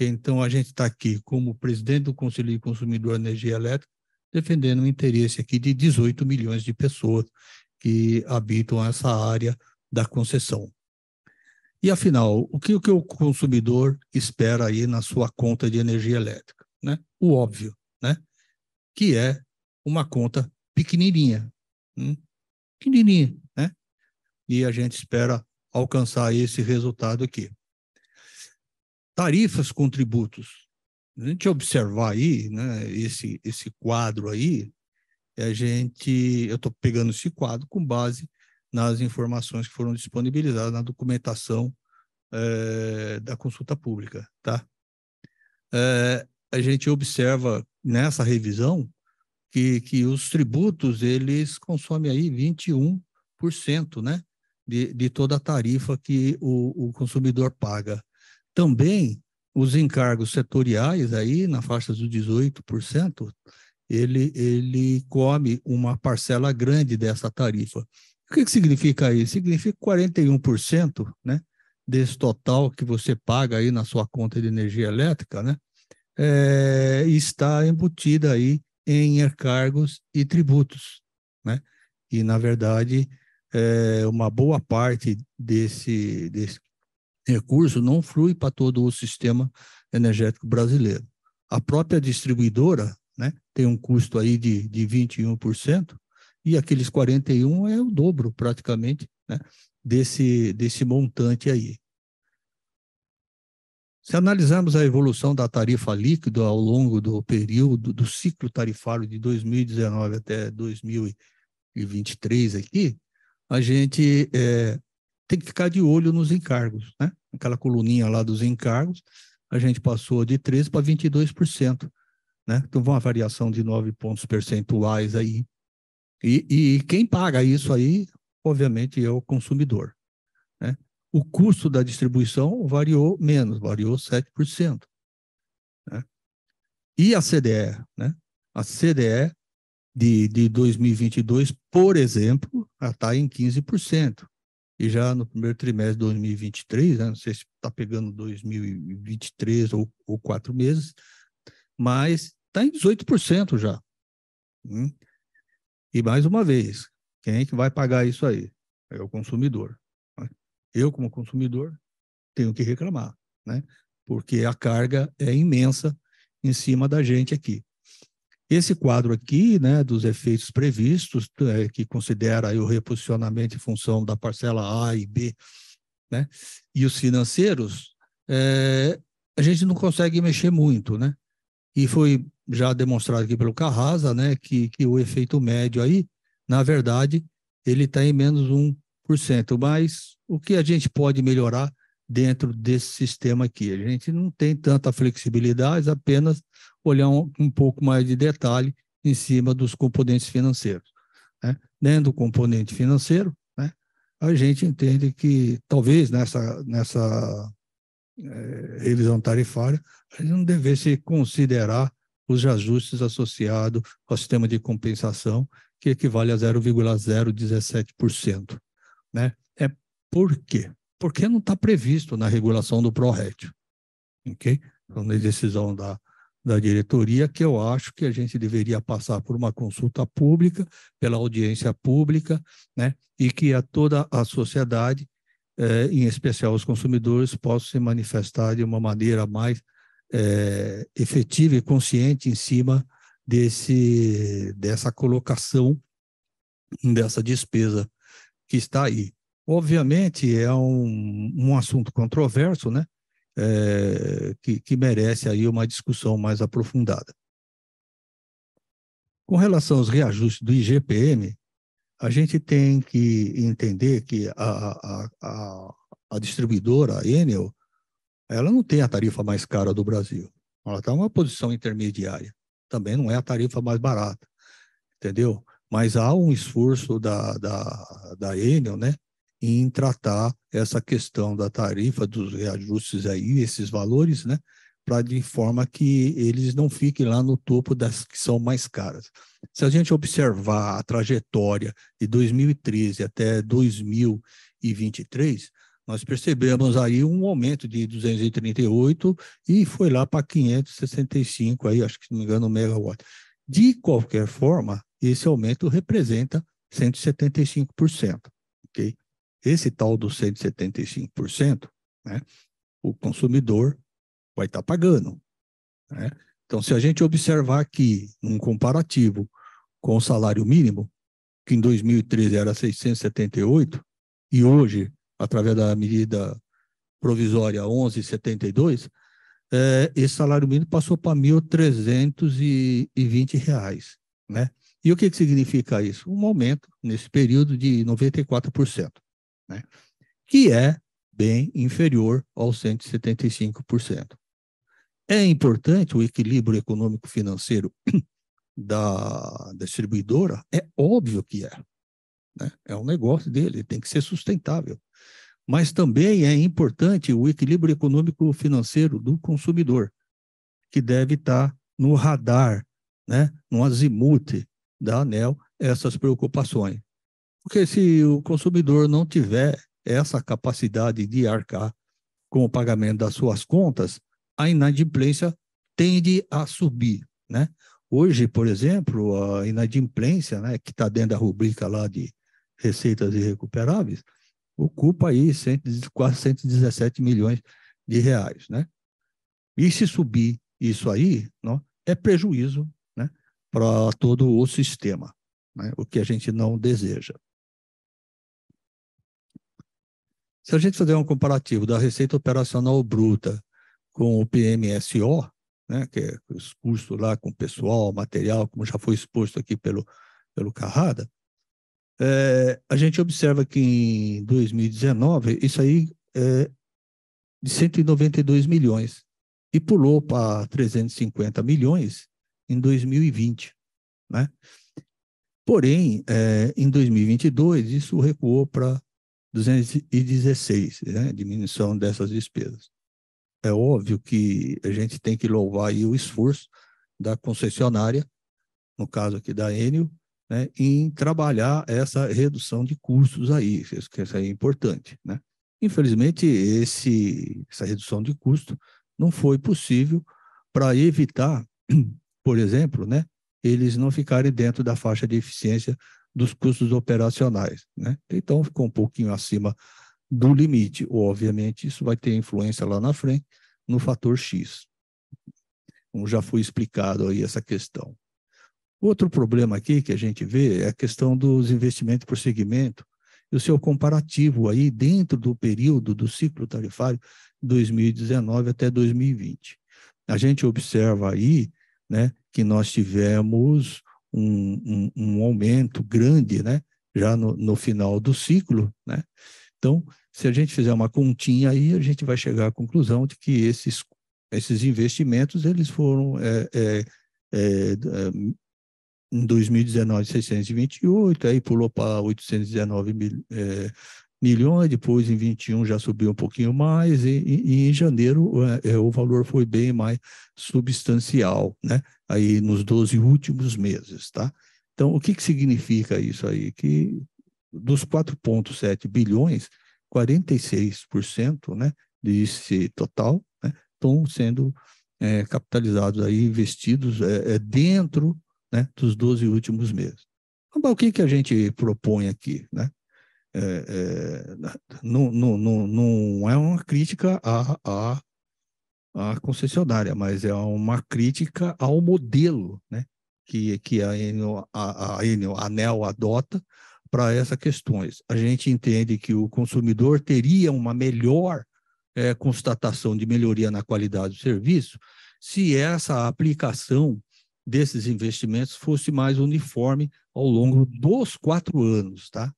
Então, a gente está aqui como presidente do Conselho de Consumidor de Energia Elétrica, defendendo um interesse aqui de 18 milhões de pessoas que habitam essa área da concessão. E afinal, o que, o que o consumidor espera aí na sua conta de energia elétrica? Né? O óbvio, né? que é uma conta pequenininha, hum? pequenininha, né? E a gente espera alcançar esse resultado aqui. Tarifas com tributos a gente observar aí, né, esse, esse quadro aí, a gente, eu estou pegando esse quadro com base nas informações que foram disponibilizadas na documentação é, da consulta pública, tá? É, a gente observa nessa revisão que, que os tributos eles consomem aí 21%, né, de, de toda a tarifa que o, o consumidor paga. Também os encargos setoriais aí na faixa dos 18%, ele ele come uma parcela grande dessa tarifa. O que, que significa isso? Significa 41%, né, desse total que você paga aí na sua conta de energia elétrica, né, é, está embutida aí em encargos e tributos, né? E na verdade é, uma boa parte desse, desse recurso não flui para todo o sistema energético brasileiro. A própria distribuidora né, tem um custo aí de, de 21%, e aqueles 41% é o dobro praticamente né, desse, desse montante aí. Se analisarmos a evolução da tarifa líquida ao longo do período do ciclo tarifário de 2019 até 2023 aqui, a gente é, tem que ficar de olho nos encargos, né? Aquela coluninha lá dos encargos, a gente passou de 13 para 22%, né? Então, uma variação de 9 pontos percentuais aí. E, e, quem paga isso aí, obviamente, é o consumidor, né? O custo da distribuição variou menos, variou 7%. Né? E a CDE, né? A CDE de, de 2022, por exemplo, está em 15%. E já no primeiro trimestre de 2023, né, não sei se está pegando 2023 ou, ou quatro meses, mas está em 18% já. Hum? E mais uma vez, quem é que vai pagar isso aí? É o consumidor. Né. Eu, como consumidor, tenho que reclamar, né? porque a carga é imensa em cima da gente aqui. Esse quadro aqui, né, dos efeitos previstos, é, que considera aí, o reposicionamento em função da parcela A e B, né, e os financeiros, é, a gente não consegue mexer muito, né? E foi já demonstrado aqui pelo Carrasa, né, que, que o efeito médio aí, na verdade, ele está em menos 1%. Mas o que a gente pode melhorar dentro desse sistema aqui? A gente não tem tanta flexibilidade, apenas olhar um, um pouco mais de detalhe em cima dos componentes financeiros. Né? Dentro do componente financeiro, né, a gente entende que talvez nessa, nessa é, revisão tarifária a gente não devesse considerar os ajustes associados ao sistema de compensação, que equivale a 0,017%. Né? É por quê? Porque não está previsto na regulação do PRORET. ok? Então, na decisão da, da diretoria, que eu acho que a gente deveria passar por uma consulta pública, pela audiência pública, né, e que a toda a sociedade, eh, em especial os consumidores, possam se manifestar de uma maneira mais eh, efetiva e consciente em cima desse, dessa colocação, dessa despesa que está aí. Obviamente, é um, um assunto controverso, né? é, que, que merece aí uma discussão mais aprofundada. Com relação aos reajustes do IGPM, a gente tem que entender que a, a, a, a distribuidora, a Enel, ela não tem a tarifa mais cara do Brasil. Ela está em uma posição intermediária. Também não é a tarifa mais barata, entendeu? Mas há um esforço da, da, da Enel, né, em tratar essa questão da tarifa, dos reajustes aí, esses valores, né? Para de forma que eles não fiquem lá no topo das que são mais caras. Se a gente observar a trajetória de 2013 até 2023, nós percebemos aí um aumento de 238 e foi lá para 565 aí, acho que se não me engano, megawatt. De qualquer forma, esse aumento representa 175%, ok? Esse tal dos 175%, né, o consumidor vai estar tá pagando. Né? Então, se a gente observar aqui um comparativo com o salário mínimo, que em 2013 era 678, e hoje, através da medida provisória 1172, é, esse salário mínimo passou para R$ 1.320. Né? E o que, que significa isso? Um aumento nesse período de 94% né? que é bem inferior aos 175%. É importante o equilíbrio econômico-financeiro da distribuidora? É óbvio que é. Né? É um negócio dele, tem que ser sustentável. Mas também é importante o equilíbrio econômico-financeiro do consumidor, que deve estar no radar, né? no azimute da ANEL, essas preocupações. Porque se o consumidor não tiver essa capacidade de arcar com o pagamento das suas contas, a inadimplência tende a subir, né? Hoje, por exemplo, a inadimplência, né, que está dentro da rubrica lá de receitas irrecuperáveis, ocupa aí 100, quase 117 milhões de reais, né? E se subir isso aí, não, é prejuízo, né, para todo o sistema, né, o que a gente não deseja. Se a gente fizer um comparativo da receita operacional bruta com o PMSO, né, que é os custos lá com pessoal, material, como já foi exposto aqui pelo, pelo Carrada, é, a gente observa que em 2019 isso aí é de 192 milhões e pulou para 350 milhões em 2020, né? Porém, é, em 2022 isso recuou para 216, né? diminuição dessas despesas. É óbvio que a gente tem que louvar o esforço da concessionária, no caso aqui da Enio, né? em trabalhar essa redução de custos aí, isso, que é importante. Né? Infelizmente, esse, essa redução de custo não foi possível para evitar, por exemplo, né, eles não ficarem dentro da faixa de eficiência dos custos operacionais. Né? Então, ficou um pouquinho acima do limite. Obviamente, isso vai ter influência lá na frente no fator X. Como já foi explicado aí essa questão. Outro problema aqui que a gente vê é a questão dos investimentos por segmento e o seu comparativo aí dentro do período do ciclo tarifário 2019 até 2020. A gente observa aí né, que nós tivemos um, um, um aumento grande, né? Já no, no final do ciclo, né? Então, se a gente fizer uma continha aí, a gente vai chegar à conclusão de que esses, esses investimentos, eles foram é, é, é, em 2019, 628, aí pulou para 819 mil, é, milhões, depois em 21 já subiu um pouquinho mais, e, e em janeiro é, é, o valor foi bem mais substancial, né? Aí nos 12 últimos meses, tá? Então, o que, que significa isso aí? Que dos 4,7 bilhões, 46% né, desse total né, estão sendo é, capitalizados aí, investidos é, é dentro né, dos 12 últimos meses. Então, o que, que a gente propõe aqui? Né? é, não, não, não, não é uma crítica à, à, à concessionária, mas é uma crítica ao modelo né, que, que a, Enel, a, a, Enel, a ANEL adota para essas questões. A gente entende que o consumidor teria uma melhor é, constatação de melhoria na qualidade do serviço se essa aplicação desses investimentos fosse mais uniforme ao longo dos quatro anos, tá?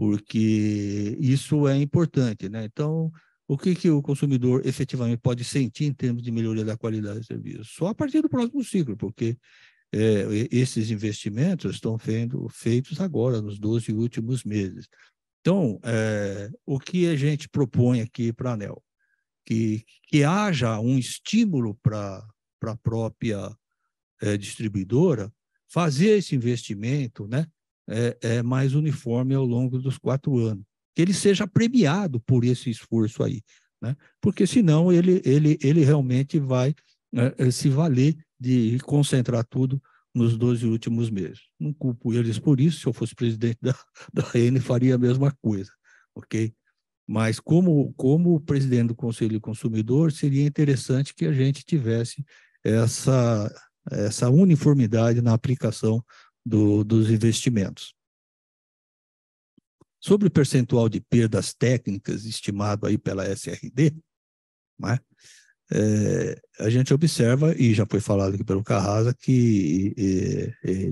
porque isso é importante, né? Então, o que, que o consumidor efetivamente pode sentir em termos de melhoria da qualidade do serviço? Só a partir do próximo ciclo, porque é, esses investimentos estão sendo feitos agora, nos 12 últimos meses. Então, é, o que a gente propõe aqui para a ANEL? Que, que haja um estímulo para a própria é, distribuidora fazer esse investimento, né? é, é, mais uniforme ao longo dos quatro anos. Que ele seja premiado por esse esforço aí, né? porque senão ele, ele, ele realmente vai é, é, se valer de concentrar tudo nos 12 últimos meses. Não culpo eles por isso, se eu fosse presidente da, da AN, faria a mesma coisa, ok? Mas como, como presidente do Conselho Consumidor, seria interessante que a gente tivesse essa, essa uniformidade na aplicação do, dos investimentos. Sobre o percentual de perdas técnicas estimado aí pela SRD, né, é, a gente observa, e já foi falado aqui pelo Carrasa, que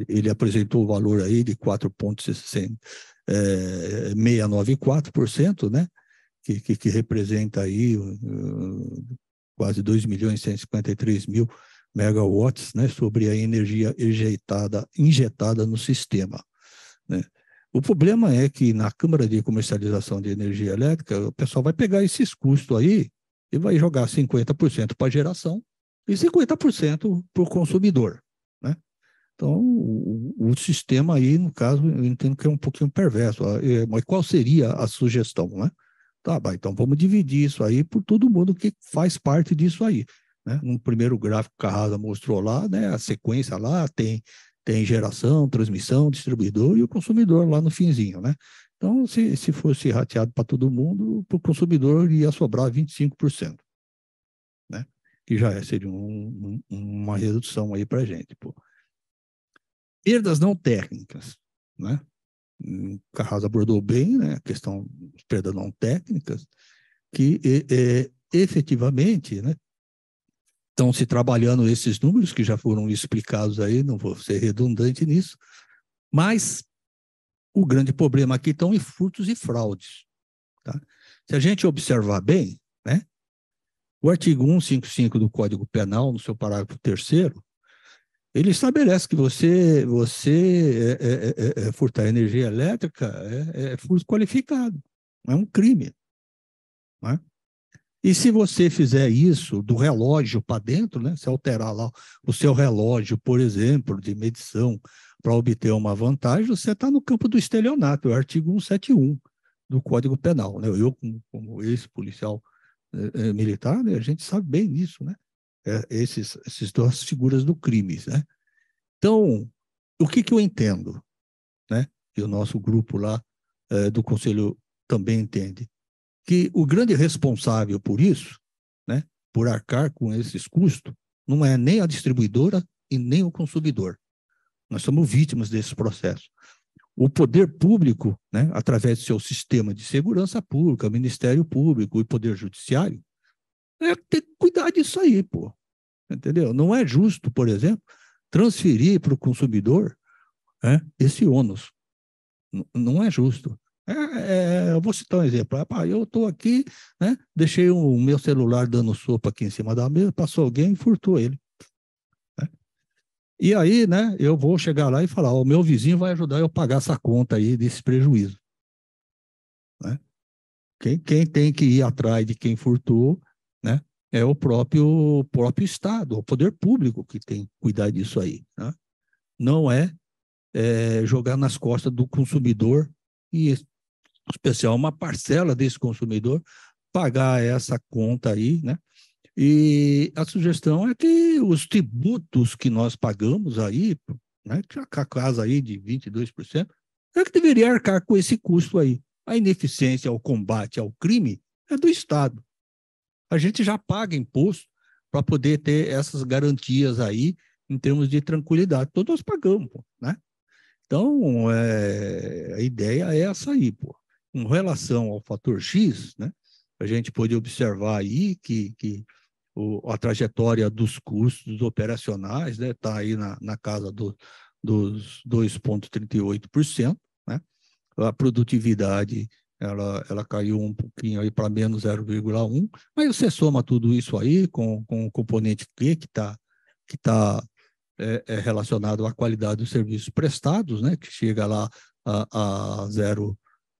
ele apresentou o valor aí de 4,694%, é, né, que, que, que, representa aí uh, quase 2 milhões e 153 mil megawatts né, sobre a energia injetada, injetada no sistema. Né? O problema é que na Câmara de Comercialização de Energia Elétrica, o pessoal vai pegar esses custos aí e vai jogar 50% para a geração e 50% para o consumidor. Né? Então, o, o, sistema aí, no caso, eu entendo que é um pouquinho perverso. Ah, é, mas qual seria a sugestão? Né? Tá, então vamos dividir isso aí por todo mundo que faz parte disso aí. Né? No primeiro gráfico que a Rasa mostrou lá, né? a sequência lá tem, tem geração, transmissão, distribuidor e o consumidor lá no finzinho. Né? Então, se, se fosse rateado para todo mundo, para o consumidor ia sobrar 25%, né? que já é, seria um, um, uma redução aí para a gente. Pô. Perdas não técnicas. Né? Carras hum, abordou bem né? a questão de perdas não técnicas, que é, efetivamente né? estão se trabalhando esses números que já foram explicados aí, não vou ser redundante nisso, mas o grande problema aqui estão em furtos e fraudes. Tá? Se a gente observar bem, né, o artigo 155 do Código Penal, no seu parágrafo terceiro, ele estabelece que você, você é, é, é, é, é furtar energia elétrica é, é furto qualificado, é um crime. Né? E se você fizer isso do relógio para dentro, né? Se alterar lá o seu relógio, por exemplo, de medição para obter uma vantagem, você está no campo do estelionato, é o artigo 171 do Código Penal. Né? Eu, como, como ex-policial eh, eh, militar, né? a gente sabe bem disso, né? É, esses, essas duas figuras do crime, né? Então, o que, que eu entendo, né? E o nosso grupo lá eh, do Conselho também entende que o grande responsável por isso, né, por arcar com esses custos, não é nem a distribuidora e nem o consumidor. Nós somos vítimas desse processo. O poder público, né, através do seu sistema de segurança pública, Ministério Público e Poder Judiciário, é tem que cuidar disso aí, pô. Entendeu? Não é justo, por exemplo, transferir para o consumidor né, esse ônus. N não é justo. É, é, eu vou citar um exemplo. Ah, eu estou aqui, né, deixei o meu celular dando sopa aqui em cima da mesa, passou alguém e furtou ele. Né. E aí, né, eu vou chegar lá e falar: o meu vizinho vai ajudar eu a pagar essa conta aí desse prejuízo. Né? Quem, quem tem que ir atrás de quem furtou né, é o próprio, próprio Estado, o poder público que tem que cuidar disso aí. Né? Não é, é jogar nas costas do consumidor e especial uma parcela desse consumidor pagar essa conta aí, né? E a sugestão é que os tributos que nós pagamos aí, né, que a casa aí de 22%, é que deveria arcar com esse custo aí. A ineficiência ao combate ao crime é do Estado. A gente já paga imposto para poder ter essas garantias aí em termos de tranquilidade. Todos nós pagamos, né? Então, é, a ideia é essa aí, pô com relação ao fator X, né, a gente pode observar aí que, que o, a trajetória dos custos operacionais está né, tá aí na, na casa do, dos 2,38%. Né? A produtividade ela, ela caiu um pouquinho aí para menos 0,1, mas você soma tudo isso aí com, com o componente Q, que está que tá, tá é, é, relacionado à qualidade dos serviços prestados, né? que chega lá a, a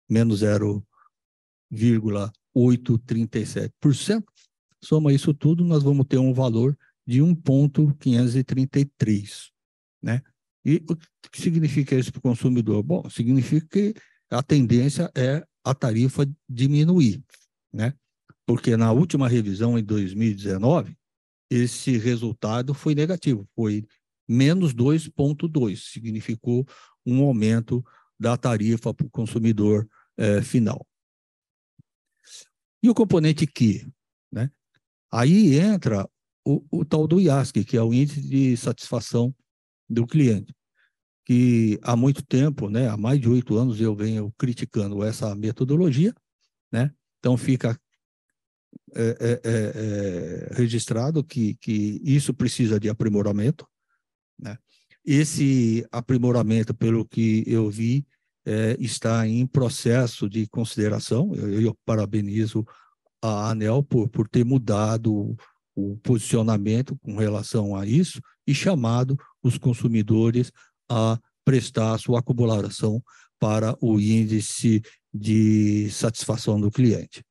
menos 0,837%. Soma isso tudo, nós vamos ter um valor de 1,533, né? E o que significa isso para o consumidor? Bom, significa que a tendência é a tarifa diminuir, né? Porque na última revisão em 2019, esse resultado foi negativo, foi menos 2,2, significou um aumento da tarifa para o consumidor eh, final. E o componente que? Né? Aí entra o, o tal do IASC, que é o Índice de Satisfação do Cliente, que há muito tempo, né, há mais de oito anos, eu venho criticando essa metodologia. Né? Então, fica é, é, é, é registrado que, que isso precisa de aprimoramento. Né? Esse aprimoramento, pelo que eu vi, é, está em processo de consideração. Eu, eu parabenizo a ANEL por, por ter mudado o posicionamento com relação a isso e chamado os consumidores a prestar sua acumulação para o índice de satisfação do cliente.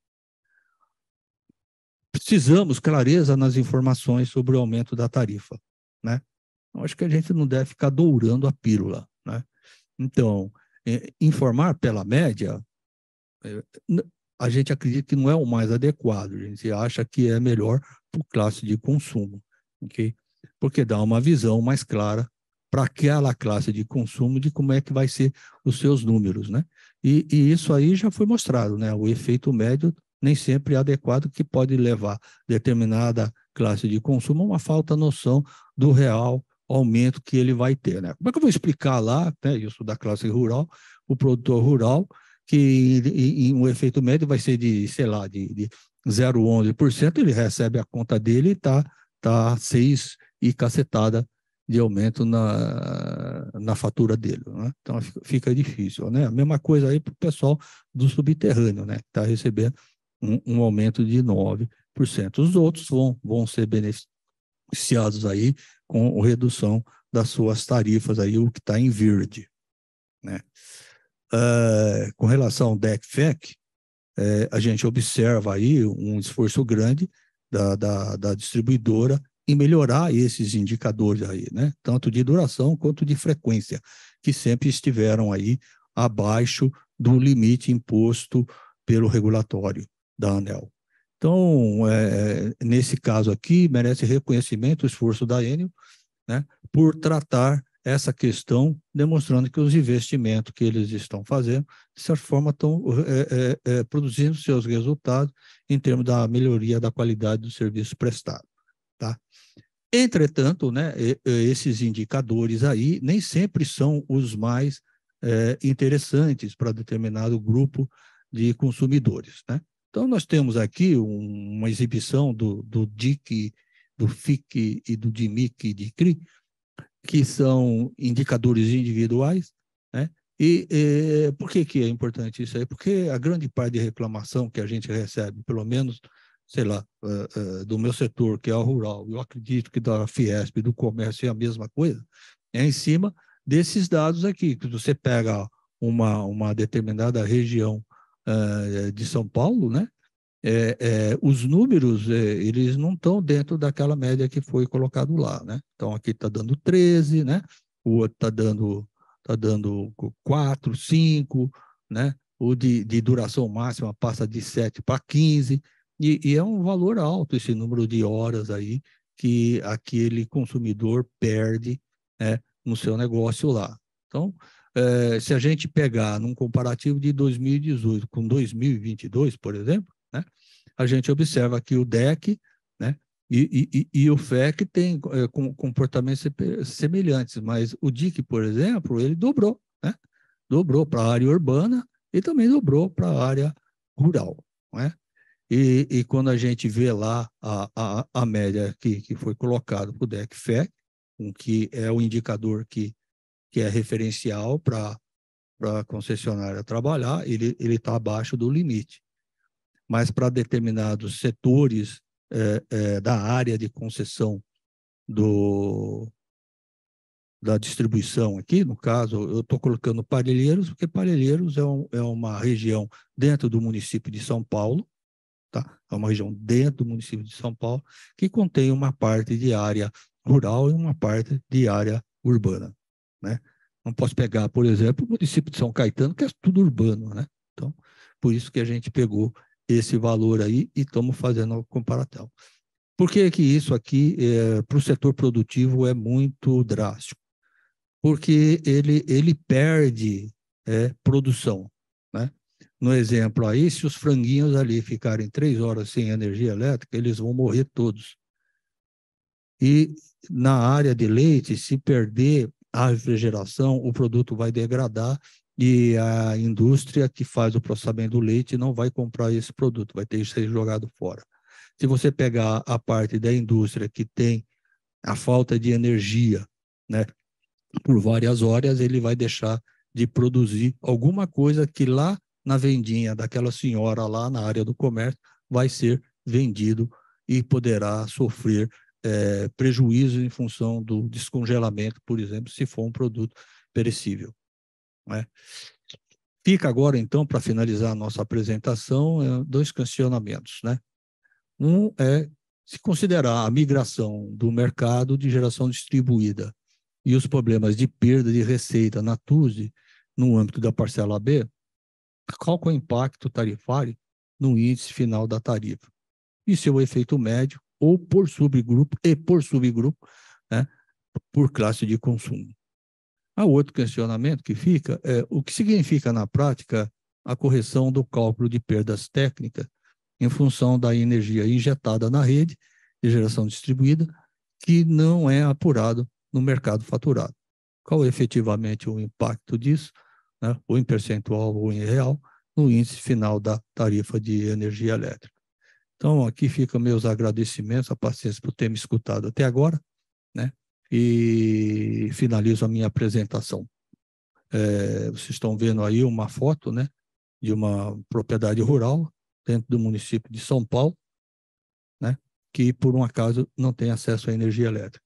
Precisamos clareza nas informações sobre o aumento da tarifa, né? Eu então, acho que a gente não deve ficar dourando a pílula, né? Então, é, informar pela média, é, a gente acredita que não é o mais adequado, a gente acha que é melhor por classe de consumo, ok? Porque dá uma visão mais clara para aquela classe de consumo de como é que vai ser os seus números, né? E, e, isso aí já foi mostrado, né? O efeito médio nem sempre é adequado, que pode levar determinada classe de consumo a uma falta noção do real aumento que ele vai ter. Né? Como é que eu vou explicar lá, né, isso da classe rural, o produtor rural, que em, um efeito médio vai ser de, sei lá, de, de 0,11%, ele recebe a conta dele e está tá seis e cacetada de aumento na, na fatura dele. Né? Então fica difícil. Né? A mesma coisa aí para o pessoal do subterrâneo, né? Está recebendo um, um, aumento de 9%. Os outros vão, vão ser beneficiados aí com redução das suas tarifas, aí o que está em verde. Né? Uh, com relação ao DECFEC, é, a gente observa aí um esforço grande da, da, da, distribuidora em melhorar esses indicadores aí, né? Tanto de duração quanto de frequência, que sempre estiveram aí abaixo do limite imposto pelo regulatório da ANEL. Então, é, é, nesse caso aqui, merece reconhecimento o esforço da Enio né, por tratar essa questão, demonstrando que os investimentos que eles estão fazendo, de certa forma, estão é, é, é, produzindo seus resultados em termos da melhoria da qualidade do serviço prestado. Tá? Entretanto, né, esses indicadores aí nem sempre são os mais é, interessantes para determinado grupo de consumidores. Né? Então, nós temos aqui um, uma exibição do, do DIC, do FIC e do DIMIC e Cri que são indicadores individuais, né? E é, por que, que é importante isso aí? Porque a grande parte de reclamação que a gente recebe, pelo menos, sei lá, uh, uh, do meu setor, que é o rural, eu acredito que da Fiesp, do comércio, é a mesma coisa, é em cima desses dados aqui, que você pega uma, uma determinada região uh, de São Paulo, né? É, é, os números, é, eles não estão dentro daquela média que foi colocado lá, né? Então, aqui está dando 13, né? O outro está dando, tá dando 4, 5, né? O de, de duração máxima passa de 7 para 15, e, e é um valor alto esse número de horas aí que aquele consumidor perde né, no seu negócio lá. Então, eh, se a gente pegar num comparativo de 2018 com 2022, por exemplo, né, a gente observa que o DEC né, e, e, e o FEC têm é, eh, comportamentos semelhantes, mas o DIC, por exemplo, ele dobrou, né, dobrou para a área urbana e também dobrou para a área rural. Né? E, e, quando a gente vê lá a, a, a média que, que foi colocada para o DEC-FEC, um que é o indicador que que é referencial para a concessionária trabalhar, ele está abaixo do limite. Mas para determinados setores é, é, da área de concessão do, da distribuição aqui, no caso, eu estou colocando Parelheiros, porque Parelheiros é, um, é uma região dentro do município de São Paulo, tá? é uma região dentro do município de São Paulo, que contém uma parte de área rural e uma parte de área urbana. Né? Não posso pegar, por exemplo, o município de São Caetano, que é tudo urbano. Né? Então, por isso que a gente pegou esse valor aí e estamos fazendo a comparação. Por que, que isso aqui, é, para o setor produtivo, é muito drástico? Porque ele, ele perde é, produção. Né? No exemplo aí, se os franguinhos ali ficarem três horas sem energia elétrica, eles vão morrer todos. E na área de leite, se perder a refrigeração, o produto vai degradar e a indústria que faz o processamento do leite não vai comprar esse produto, vai ter que ser jogado fora. Se você pegar a parte da indústria que tem a falta de energia, né, por várias horas, ele vai deixar de produzir alguma coisa que lá na vendinha daquela senhora lá na área do comércio vai ser vendido e poderá sofrer é, prejuízo em função do descongelamento, por exemplo, se for um produto perecível. Né? Fica agora, então, para finalizar a nossa apresentação, é, dois questionamentos. Né? Um é se considerar a migração do mercado de geração distribuída e os problemas de perda de receita na TUSE no âmbito da parcela B, qual é o impacto tarifário no índice final da tarifa e seu efeito médio ou por subgrupo e por subgrupo, né, por classe de consumo. Há outro questionamento que fica é o que significa na prática a correção do cálculo de perdas técnicas em função da energia injetada na rede de geração distribuída que não é apurado no mercado faturado. Qual é efetivamente o impacto disso, né, ou em percentual ou em real, no índice final da tarifa de energia elétrica? Então, aqui ficam meus agradecimentos, a paciência por ter me escutado até agora, né? E finalizo a minha apresentação. É, vocês estão vendo aí uma foto, né? De uma propriedade rural dentro do município de São Paulo, né? Que, por um acaso, não tem acesso à energia elétrica.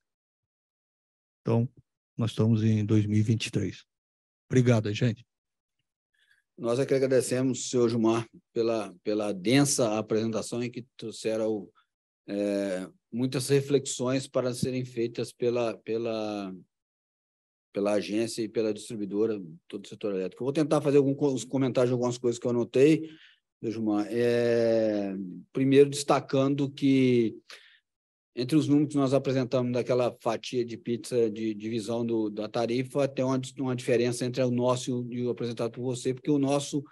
Então, nós estamos em 2023. Obrigado, gente. Nós é que agradecemos, senhor Gilmar, pela, pela densa apresentação e que trouxeram é, muitas reflexões para serem feitas pela, pela, pela agência e pela distribuidora, todo o setor elétrico. Eu vou tentar fazer alguns comentários de algumas coisas que eu anotei, Gilmar. É, primeiro, destacando que entre os números que nós apresentamos daquela fatia de pizza de divisão da tarifa, tem uma, uma diferença entre o nosso e o, apresentado por você, porque o nosso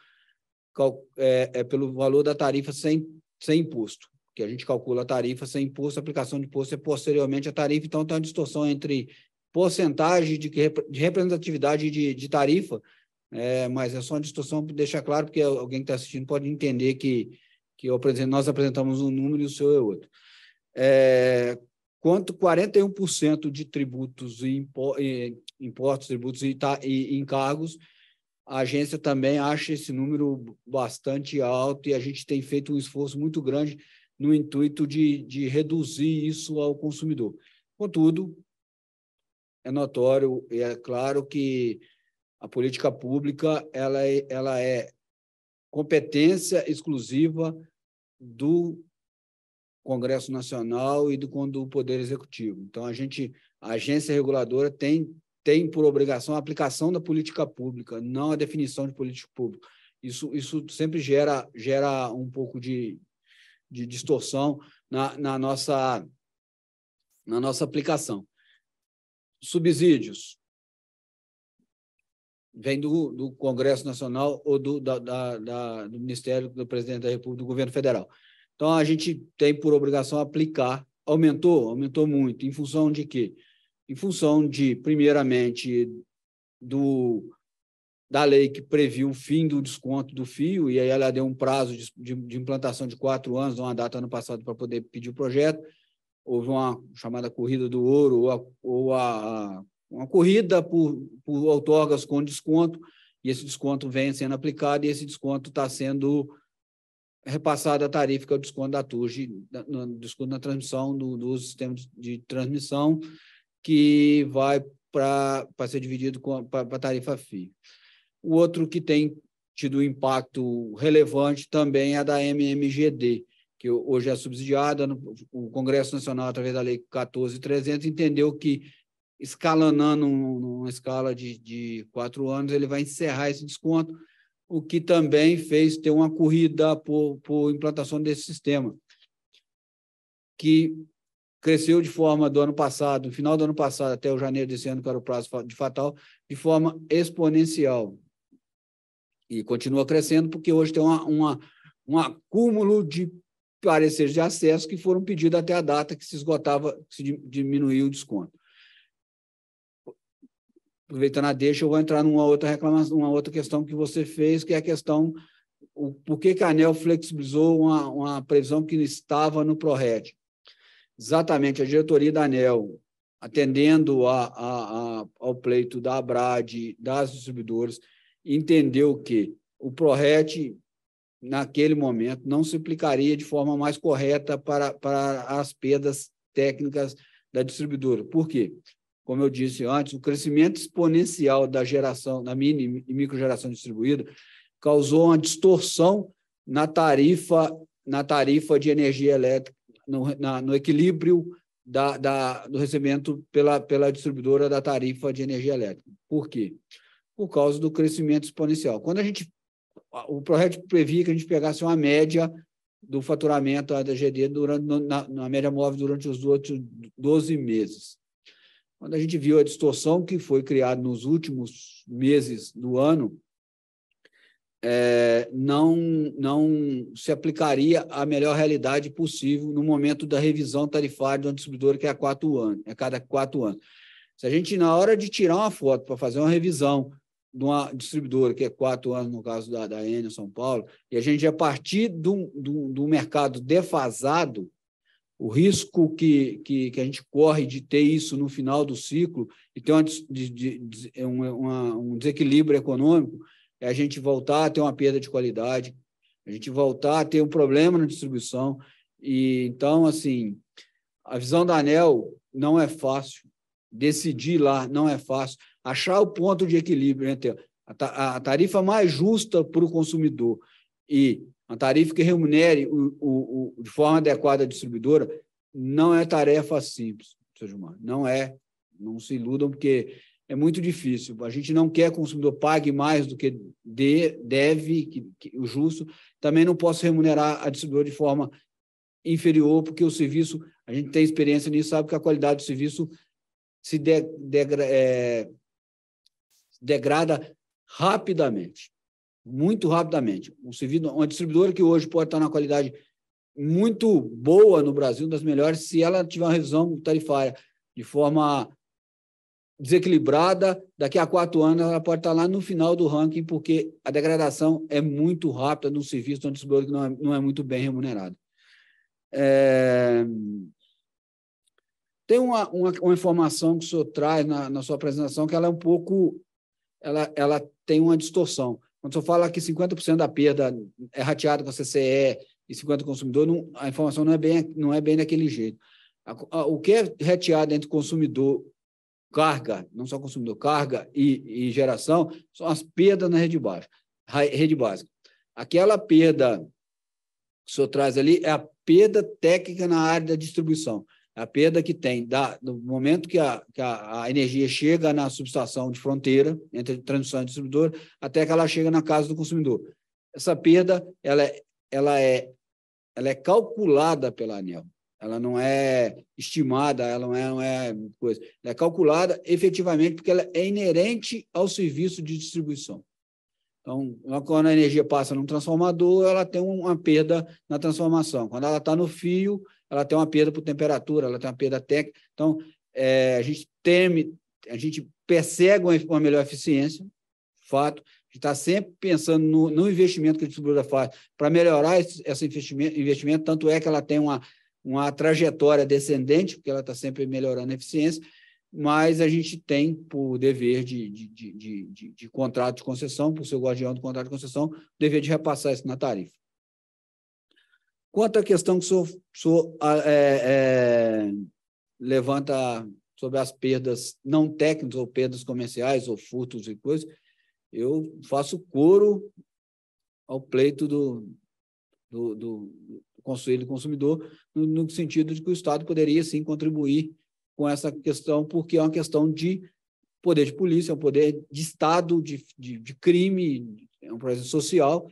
é, é, pelo valor da tarifa sem, sem imposto, que a gente calcula a tarifa sem imposto, a aplicação de imposto é posteriormente a tarifa, então tem uma distorção entre porcentagem de, de representatividade de, de tarifa, é, mas é só uma distorção para deixar claro, porque alguém que está assistindo pode entender que, que apresento, nós apresentamos um número e o seu é outro é, quanto 41% de tributos e impostos, tributos e, e encargos. A agência também acha esse número bastante alto e a gente tem feito um esforço muito grande no intuito de, de reduzir isso ao consumidor. Contudo, é notório e é claro que a política pública ela é, ela é competência exclusiva do Congresso Nacional e do, do Poder Executivo. Então, a gente, a agência reguladora tem, tem por obrigação a aplicação da política pública, não a definição de política pública. Isso, isso sempre gera, gera um pouco de, de distorção na, na, nossa, na nossa aplicação. Subsídios. Vem do, do Congresso Nacional ou do, da, da, da do Ministério do Presidente da República, do Governo Federal. Então, a gente tem por obrigação aplicar. Aumentou? Aumentou muito. Em função de quê? Em função de, primeiramente, do da lei que previu o fim do desconto do fio, e aí ela deu um prazo de, de, de implantação de quatro anos, uma data ano passado, para poder pedir o projeto. Houve uma chamada corrida do ouro, ou, a, ou a, uma corrida por, por outorgas com desconto, e esse desconto vem sendo aplicado, e esse desconto está sendo repassada a tarifa, que é o desconto da no desconto na transmissão, do, do sistema de, transmissão, que vai para ser dividido para a tarifa FII. O outro que tem tido impacto relevante também é a da MMGD, que hoje é subsidiada. No, o Congresso Nacional, através da Lei 14.300, entendeu que, escalonando numa escala de, de quatro anos, ele vai encerrar esse desconto o que também fez ter uma corrida por, por implantação desse sistema, que cresceu de forma do ano passado, no final do ano passado até o janeiro desse ano, que era o prazo de fatal, de forma exponencial. E continua crescendo, porque hoje tem uma, uma, um acúmulo de pareceres de acesso que foram pedidos até a data que se esgotava, que se diminuiu o desconto aproveitando a deixa, eu vou entrar numa outra reclamação, uma outra questão que você fez, que é a questão o, por que, que a ANEL flexibilizou uma, uma previsão que estava no PRORED. Exatamente, a diretoria da ANEL, atendendo a, a, a, ao pleito da ABRAD, das distribuidoras, entendeu que o PRORET, naquele momento, não se aplicaria de forma mais correta para, para as perdas técnicas da distribuidora. Por quê? como eu disse antes, o crescimento exponencial da geração, da mini e micro geração distribuída, causou uma distorção na tarifa, na tarifa de energia elétrica, no, na, no equilíbrio da, da, do recebimento pela, pela distribuidora da tarifa de energia elétrica. Por quê? Por causa do crescimento exponencial. Quando a gente. O projeto previa que a gente pegasse uma média do faturamento da GD durante, na, na média móvel durante os outros 12 meses quando a gente viu a distorção que foi criada nos últimos meses do ano, é, não, não se aplicaria a melhor realidade possível no momento da revisão tarifária do distribuidor, que é a quatro anos, é cada quatro anos. Se a gente, na hora de tirar uma foto para fazer uma revisão de uma distribuidora, que é quatro anos, no caso da, da Enel São Paulo, e a gente, a partir do, do, do mercado defasado, o risco que, que, que, a gente corre de ter isso no final do ciclo e ter uma, de, de, é uma, um desequilíbrio econômico é a gente voltar a ter uma perda de qualidade, a gente voltar a ter um problema na distribuição. E então, assim, a visão da ANEL não é fácil, decidir lá não é fácil, achar o ponto de equilíbrio entre a, a tarifa mais justa para o consumidor e uma tarifa que remunere o, o, o, de forma adequada a distribuidora não é tarefa simples, seu Gilmar. Não é. Não se iludam, porque é muito difícil. A gente não quer que o consumidor pague mais do que de, deve, que, que, o justo. Também não posso remunerar a distribuidora de forma inferior, porque o serviço, a gente tem experiência nisso, sabe que a qualidade do serviço se de, de, é, degrada rapidamente muito rapidamente. Um servidor, uma distribuidora que hoje pode estar na qualidade muito boa no Brasil, das melhores, se ela tiver uma revisão tarifária de forma desequilibrada, daqui a quatro anos ela pode estar lá no final do ranking, porque a degradação é muito rápida num serviço de um distribuidor que não é, não é muito bem remunerado. É... Tem uma, uma, uma, informação que o senhor traz na, na sua apresentação que ela é um pouco... Ela, ela tem uma distorção. Quando você fala que 50% da perda é rateado com a CCE e 50% consumidor, não, a informação não é bem, não é bem daquele jeito. o que é rateado entre consumidor, carga, não só consumidor, carga e, e geração, são as perdas na rede baixa, rede básica. Aquela perda que o senhor traz ali é a perda técnica na área da distribuição. A perda que tem da, do momento que, a, que a, a, energia chega na subestação de fronteira, entre transmissão e distribuidor, até que ela chega na casa do consumidor. Essa perda ela é, ela é, ela é calculada pela ANEL. Ela não é estimada, ela não é, não é coisa. Ela é calculada efetivamente porque ela é inerente ao serviço de distribuição. Então, quando a energia passa num transformador, ela tem uma perda na transformação. Quando ela está no fio, ela tem uma perda por temperatura, ela tem uma perda técnica. Então, é, a gente teme, a gente persegue uma, melhor eficiência, fato, a gente está sempre pensando no, no, investimento que a distribuidora faz para melhorar esse, esse, investimento, investimento, tanto é que ela tem uma, uma trajetória descendente, porque ela está sempre melhorando a eficiência, mas a gente tem por dever de, de, de, de, de contrato de concessão, por seu guardião do contrato de concessão, o dever de repassar isso na tarifa. Quanto à questão que o senhor, o senhor ah, é, é, levanta sobre as perdas não técnicas ou perdas comerciais ou furtos e coisas, eu faço coro ao pleito do, do, do, Conselho do Consumidor, no, no sentido de que o Estado poderia sim contribuir com essa questão, porque é uma questão de poder de polícia, é um poder de Estado, de, de, de crime, é um processo social,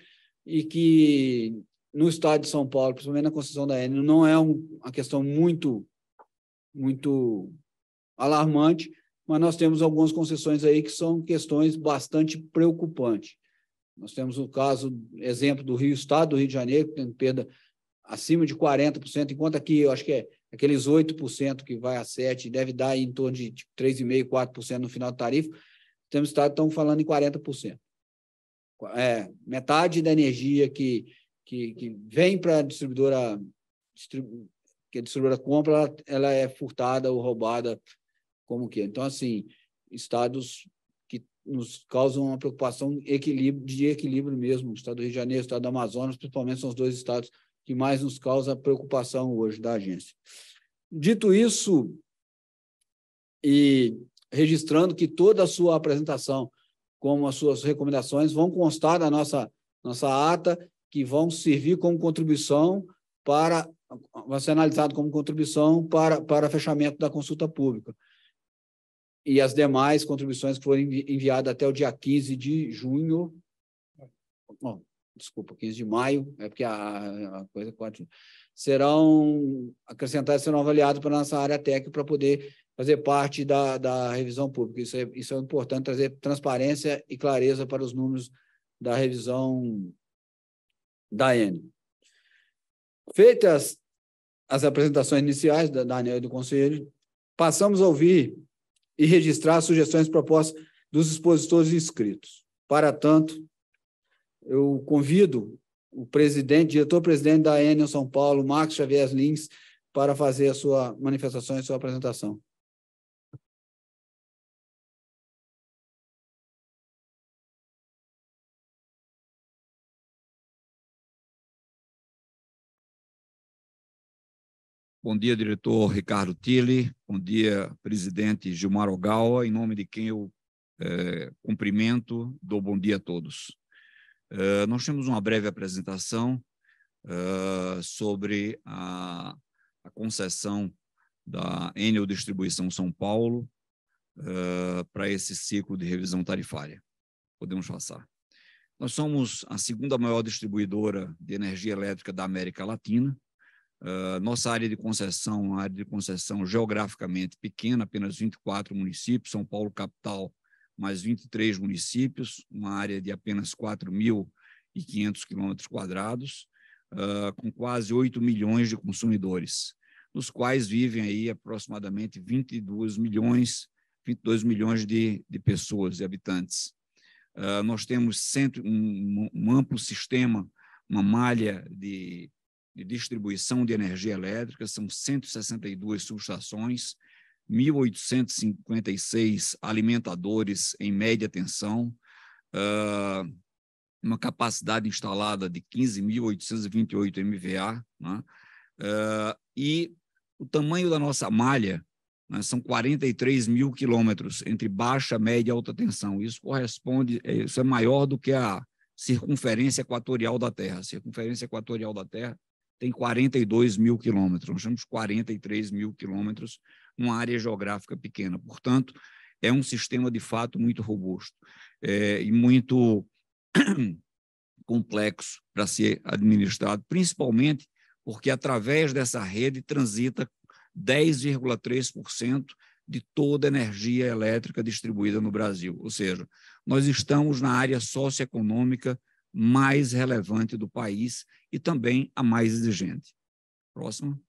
e que no estado de São Paulo, principalmente na construção da Enel, não é um, uma questão muito, muito alarmante, mas nós temos algumas concessões aí que são questões bastante preocupantes. Nós temos o caso, exemplo do Rio Estado, do Rio de Janeiro, que tem perda acima de 40%, enquanto aqui eu acho que é aqueles 8% que vai a 7%, deve dar em torno de 3,5%, tipo, 4% no final da tarifa, temos estado estão falando em 40%. É, metade da energia que que, que vem para a distribuidora, que a distribuidora compra, ela, ela é furtada ou roubada, como que. É. Então, assim, estados que nos causam uma preocupação equilíbrio, de equilíbrio mesmo, o estado do Rio de Janeiro, o estado do Amazonas, principalmente são os dois estados que mais nos causa preocupação hoje da agência. Dito isso, e registrando que toda a sua apresentação, como as suas recomendações, vão constar da nossa, nossa ata que vão servir como contribuição para vai ser analisado como contribuição para, para fechamento da consulta pública. E as demais contribuições que foram enviadas até o dia 15 de junho. desculpa, 15 de maio, é porque a, a coisa pode serão acrescentadas, serão avaliadas para a nossa área técnica para poder fazer parte da, da revisão pública. Isso é, isso é importante, trazer transparência e clareza para os números da revisão Daiane. Feitas as apresentações iniciais da Daniel e do Conselho, passamos a ouvir e registrar sugestões e propostas dos expositores inscritos. Para tanto, eu convido o presidente, diretor-presidente da Enel São Paulo, Marcos Xavier Lins, para fazer a sua manifestação e sua apresentação. Bom dia, diretor Ricardo Tille. Bom dia, presidente Gilmar Ogawa, em nome de quem eu é, cumprimento, dou bom dia a todos. É, nós temos uma breve apresentação é, sobre a, a, concessão da Enel Distribuição São Paulo é, para esse ciclo de revisão tarifária. Podemos passar. Nós somos a segunda maior distribuidora de energia elétrica da América Latina ah, nossa área de concessão, uma área de concessão geograficamente pequena, apenas 24 municípios, São Paulo capital, mais 23 municípios, uma área de apenas 4.500 quilômetros quadrados, uh, com quase 8 milhões de consumidores, nos quais vivem aí aproximadamente 22 milhões, 22 milhões de, de pessoas, de habitantes. Uh, nós temos cento, um, um amplo sistema, uma malha de de distribuição de energia elétrica, são 162 subestações, 1.856 alimentadores em média tensão, ah, uma capacidade instalada de 15.828 MVA, né? Ah, e o tamanho da nossa malha né? são 43 mil quilômetros entre baixa, média e alta tensão. Isso corresponde, é, isso é maior do que a circunferência equatorial da Terra. A circunferência equatorial da Terra tem 42 mil quilômetros, nós temos 43 mil quilômetros numa área geográfica pequena. Portanto, é um sistema de fato muito robusto é, e muito complexo para ser administrado, principalmente porque através dessa rede transita 10,3% de toda a energia elétrica distribuída no Brasil. Ou seja, nós estamos na área socioeconômica mais relevante do país e também a mais exigente. Próximo.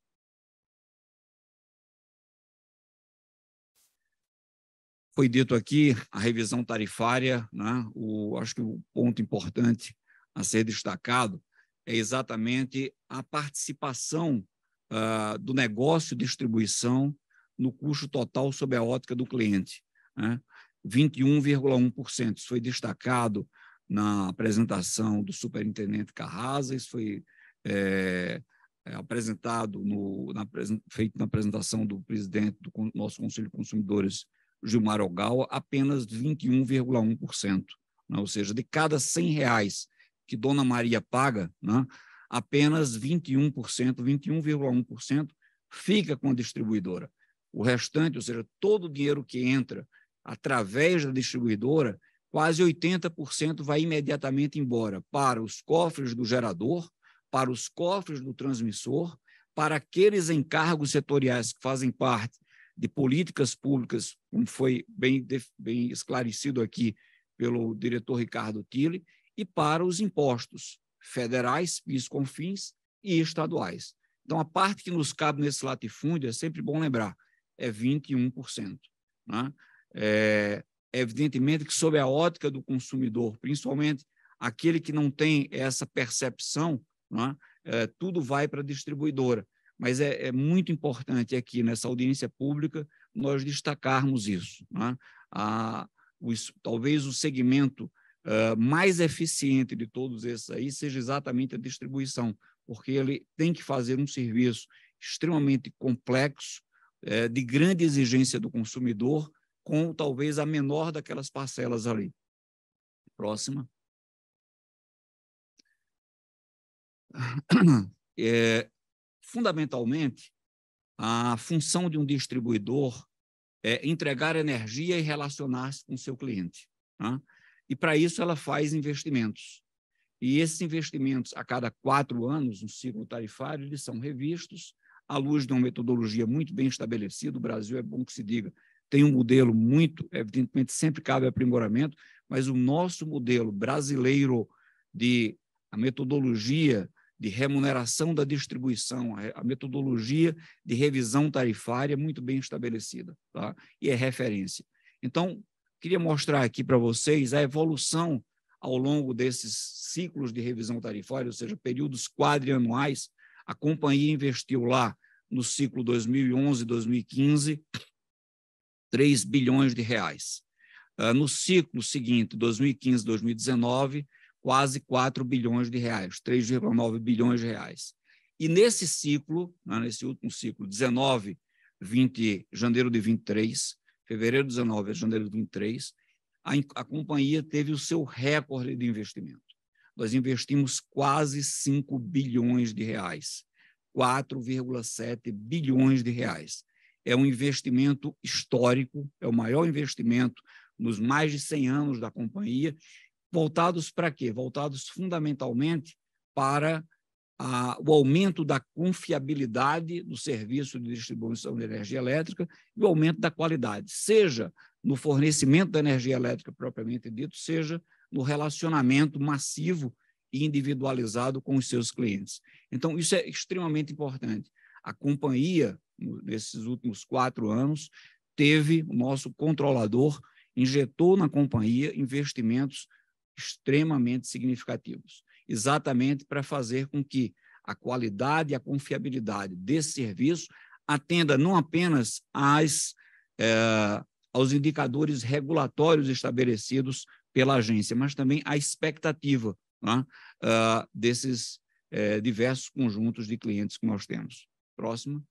Foi dito aqui a revisão tarifária, né? o, acho que o ponto importante a ser destacado é exatamente a participação uh, do negócio de distribuição no custo total sob a ótica do cliente. Né? 21,1%. Isso foi destacado na apresentação do superintendente Carrasa, isso foi é, é, apresentado no, na, feito na apresentação do presidente do nosso Conselho de Consumidores, Gilmar Ogawa, apenas 21,1%. Né? Ou seja, de cada 100 reais que Dona Maria paga, né? apenas 21%, 21,1% fica com a distribuidora. O restante, ou seja, todo o dinheiro que entra através da distribuidora, quase 80% vai imediatamente embora para os cofres do gerador, para os cofres do transmissor, para aqueles encargos setoriais que fazem parte de políticas públicas, como foi bem, bem esclarecido aqui pelo diretor Ricardo Tille, e para os impostos federais, PIS, CONFINS e estaduais. Então, a parte que nos cabe nesse latifúndio, é sempre bom lembrar, é 21%. Né? É, evidentemente que sob a ótica do consumidor, principalmente aquele que não tem essa percepção, é? É, tudo vai para a distribuidora. Mas é, é, muito importante aqui nessa audiência pública nós destacarmos isso. É? A, o, talvez o segmento uh, mais eficiente de todos esses aí seja exatamente a distribuição, porque ele tem que fazer um serviço extremamente complexo, é, de grande exigência do consumidor, com talvez a menor daquelas parcelas ali. Próxima. É, fundamentalmente, a função de um distribuidor é entregar energia e relacionar-se com seu cliente. Né? E para isso ela faz investimentos. E esses investimentos, a cada quatro anos, no ciclo tarifário, eles são revistos à luz de uma metodologia muito bem estabelecida. O Brasil é bom que se diga, tem um modelo muito, evidentemente, sempre cabe aprimoramento, mas o nosso modelo brasileiro de a metodologia de remuneração da distribuição, a metodologia de revisão tarifária muito bem estabelecida, tá? E é referência. Então, queria mostrar aqui para vocês a evolução ao longo desses ciclos de revisão tarifária, ou seja, períodos quadrianuais. A companhia investiu lá no ciclo 2011, 2015 3 bilhões de reais. Ah, no ciclo seguinte, 2015, 2019, quase 4 bilhões de reais, 3,9 bilhões de reais. E nesse ciclo, né, nesse último ciclo, 19, 20, janeiro de 23, fevereiro de 19 a janeiro de 23, a, a companhia teve o seu recorde de investimento. Nós investimos quase 5 bilhões de reais, 4,7 bilhões de reais é um investimento histórico, é o maior investimento nos mais de 100 anos da companhia, voltados para quê? Voltados fundamentalmente para a, o aumento da confiabilidade do serviço de distribuição de energia elétrica e o aumento da qualidade, seja no fornecimento da energia elétrica propriamente dito, seja no relacionamento massivo e individualizado com os seus clientes. Então, isso é extremamente importante. A companhia nesses últimos quatro anos, teve o nosso controlador, injetou na companhia investimentos extremamente significativos, exatamente para fazer com que a qualidade e a confiabilidade desse serviço atenda não apenas às, eh, aos indicadores regulatórios estabelecidos pela agência, mas também à expectativa né, ah, desses eh, diversos conjuntos de clientes que nós temos. Próxima.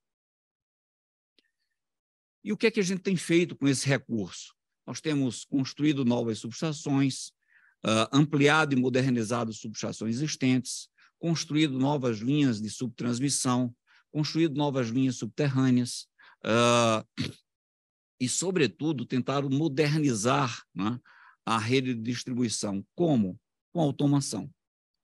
E o que é que a gente tem feito com esse recurso? Nós temos construído novas subestações, ah, ampliado e modernizado subestações existentes, construído novas linhas de subtransmissão, construído novas linhas subterrâneas ah, e, sobretudo, tentado modernizar é, a rede de distribuição. Como? Com automação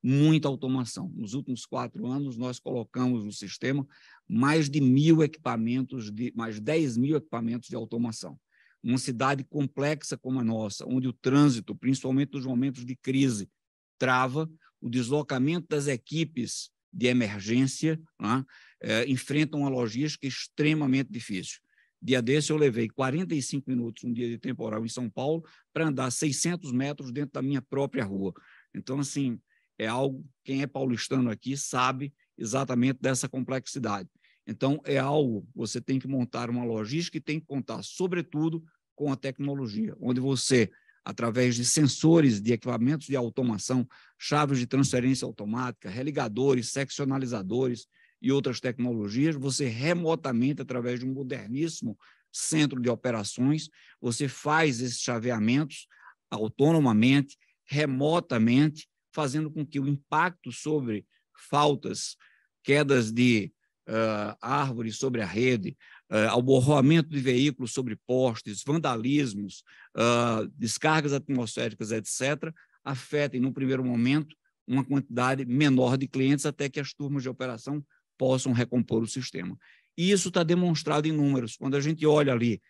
muita automação. Nos últimos quatro anos, nós colocamos no sistema mais de mil equipamentos, de, mais 10 mil equipamentos de automação. Uma cidade complexa como a nossa, onde o trânsito, principalmente nos momentos de crise, trava, o deslocamento das equipes de emergência né, eh, uma logística extremamente difícil. Dia desse eu levei 45 minutos, um dia de temporal em São Paulo, para andar 600 metros dentro da minha própria rua. Então, assim, é algo, quem é paulistano aqui sabe exatamente dessa complexidade. Então, é algo, você tem que montar uma logística e tem que contar, sobretudo, com a tecnologia, onde você, através de sensores, de equipamentos de automação, chaves de transferência automática, religadores, seccionalizadores e outras tecnologias, você remotamente, através de um moderníssimo centro de operações, você faz esses chaveamentos autonomamente, remotamente, fazendo com que o impacto sobre faltas, quedas de uh, árvores sobre a rede, uh, alborroamento de veículos sobre postes, vandalismos, uh, descargas atmosféricas, etc., afetem, no primeiro momento, uma quantidade menor de clientes até que as turmas de operação possam recompor o sistema. E isso está demonstrado em números. Quando a gente olha ali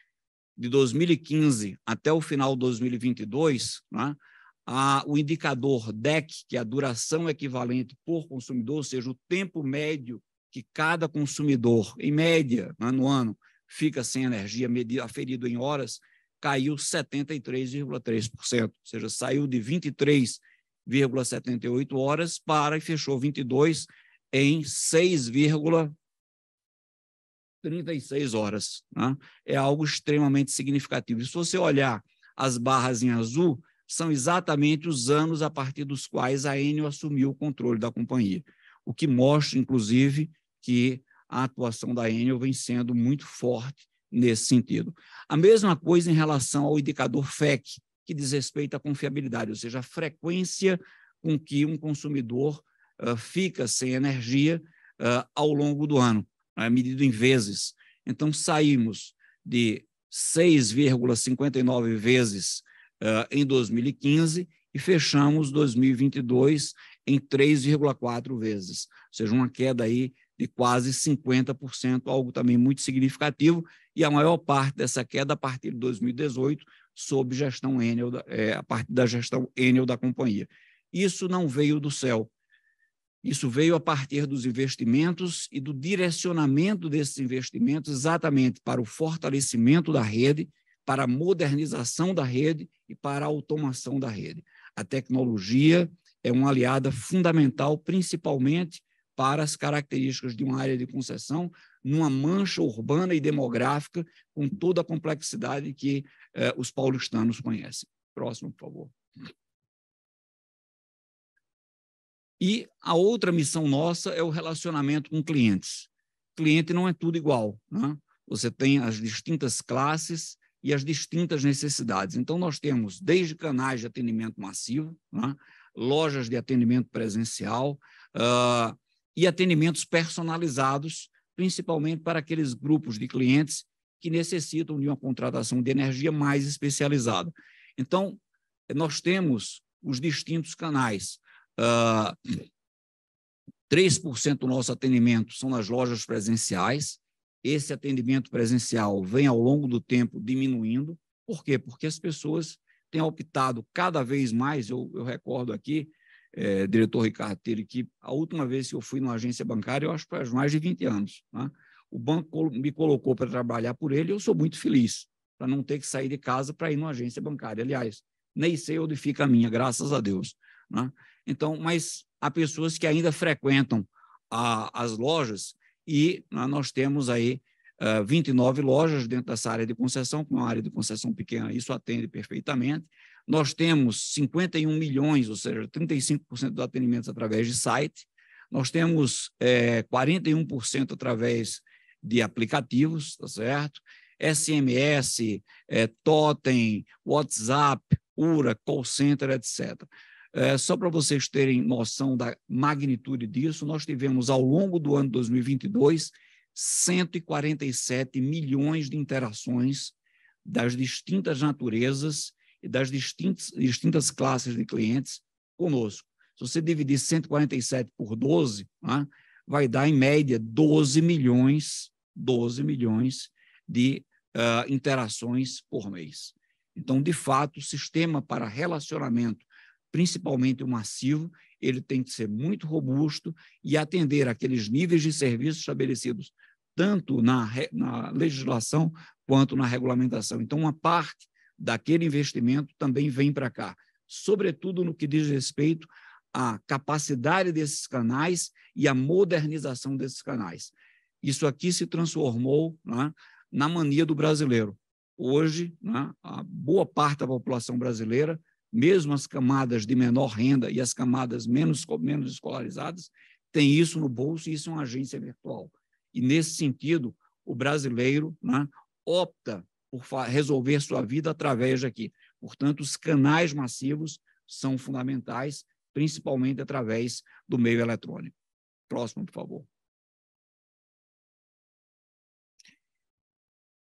de 2015 até o final de 2022, né, a, o indicador DEC, que é a duração equivalente por consumidor, ou seja, o tempo médio que cada consumidor, em média, né, no ano, fica sem energia, medido, aferido em horas, caiu 73,3%, ou seja, saiu de 23,78 horas para e fechou 22 em 6,36 horas. Né? É algo extremamente significativo. E se você olhar as barras em azul, são exatamente os anos a partir dos quais a Enio assumiu o controle da companhia, o que mostra, inclusive, que a atuação da Enio vem sendo muito forte nesse sentido. A mesma coisa em relação ao indicador FEC, que diz respeito à confiabilidade, ou seja, a frequência com que um consumidor uh, fica sem energia uh, ao longo do ano, né, medido em vezes. Então, saímos de 6,59 vezes uh, em 2015 e fechamos 2022 em 3,4 vezes, ou seja, uma queda aí de quase 50%, algo também muito significativo, e a maior parte dessa queda a partir de 2018 sob gestão Enel, é, a partir da gestão Enel da companhia. Isso não veio do céu. Isso veio a partir dos investimentos e do direcionamento desses investimentos exatamente para o fortalecimento da rede para a modernização da rede e para a automação da rede. A tecnologia é uma aliada fundamental, principalmente para as características de uma área de concessão, numa mancha urbana e demográfica, com toda a complexidade que eh, os paulistanos conhecem. Próximo, por favor. E a outra missão nossa é o relacionamento com clientes. Cliente não é tudo igual. Né? Você tem as distintas classes e as distintas necessidades. Então, nós temos desde canais de atendimento massivo, né? lojas de atendimento presencial uh, e atendimentos personalizados, principalmente para aqueles grupos de clientes que necessitam de uma contratação de energia mais especializada. Então, nós temos os distintos canais. Uh, ah, 3% do nosso atendimento são nas lojas presenciais, esse atendimento presencial vem ao longo do tempo diminuindo. Por quê? Porque as pessoas têm optado cada vez mais, eu, eu recordo aqui, é, diretor Ricardo Teire, que a última vez que eu fui numa agência bancária, eu acho que faz mais de 20 anos. Né? O banco me colocou para trabalhar por ele e eu sou muito feliz, para não ter que sair de casa para ir numa agência bancária. Aliás, nem sei onde fica a minha, graças a Deus. Né? Então, mas há pessoas que ainda frequentam a, as lojas e né, nós temos aí uh, ah, 29 lojas dentro dessa área de concessão, com é uma área de concessão pequena, isso atende perfeitamente. Nós temos 51 milhões, ou seja, 35% dos atendimentos através de site. Nós temos é, eh, 41% através de aplicativos, tá certo? SMS, é, eh, Totem, WhatsApp, URA, call center, etc. É, só para vocês terem noção da magnitude disso, nós tivemos ao longo do ano 2022 147 milhões de interações das distintas naturezas e das distintas, distintas classes de clientes conosco. Se você dividir 147 por 12, né, vai dar em média 12 milhões, 12 milhões de uh, interações por mês. Então, de fato, o sistema para relacionamento principalmente o massivo, ele tem que ser muito robusto e atender aqueles níveis de serviço estabelecidos tanto na, na legislação quanto na regulamentação. Então, uma parte daquele investimento também vem para cá, sobretudo no que diz respeito à capacidade desses canais e à modernização desses canais. Isso aqui se transformou né, na mania do brasileiro. Hoje, né, a boa parte da população brasileira mesmo as camadas de menor renda e as camadas menos, menos escolarizadas, têm isso no bolso e isso é uma agência virtual. E, nesse sentido, o brasileiro né, opta por resolver sua vida através daqui. Portanto, os canais massivos são fundamentais, principalmente através do meio eletrônico. Próximo, por favor.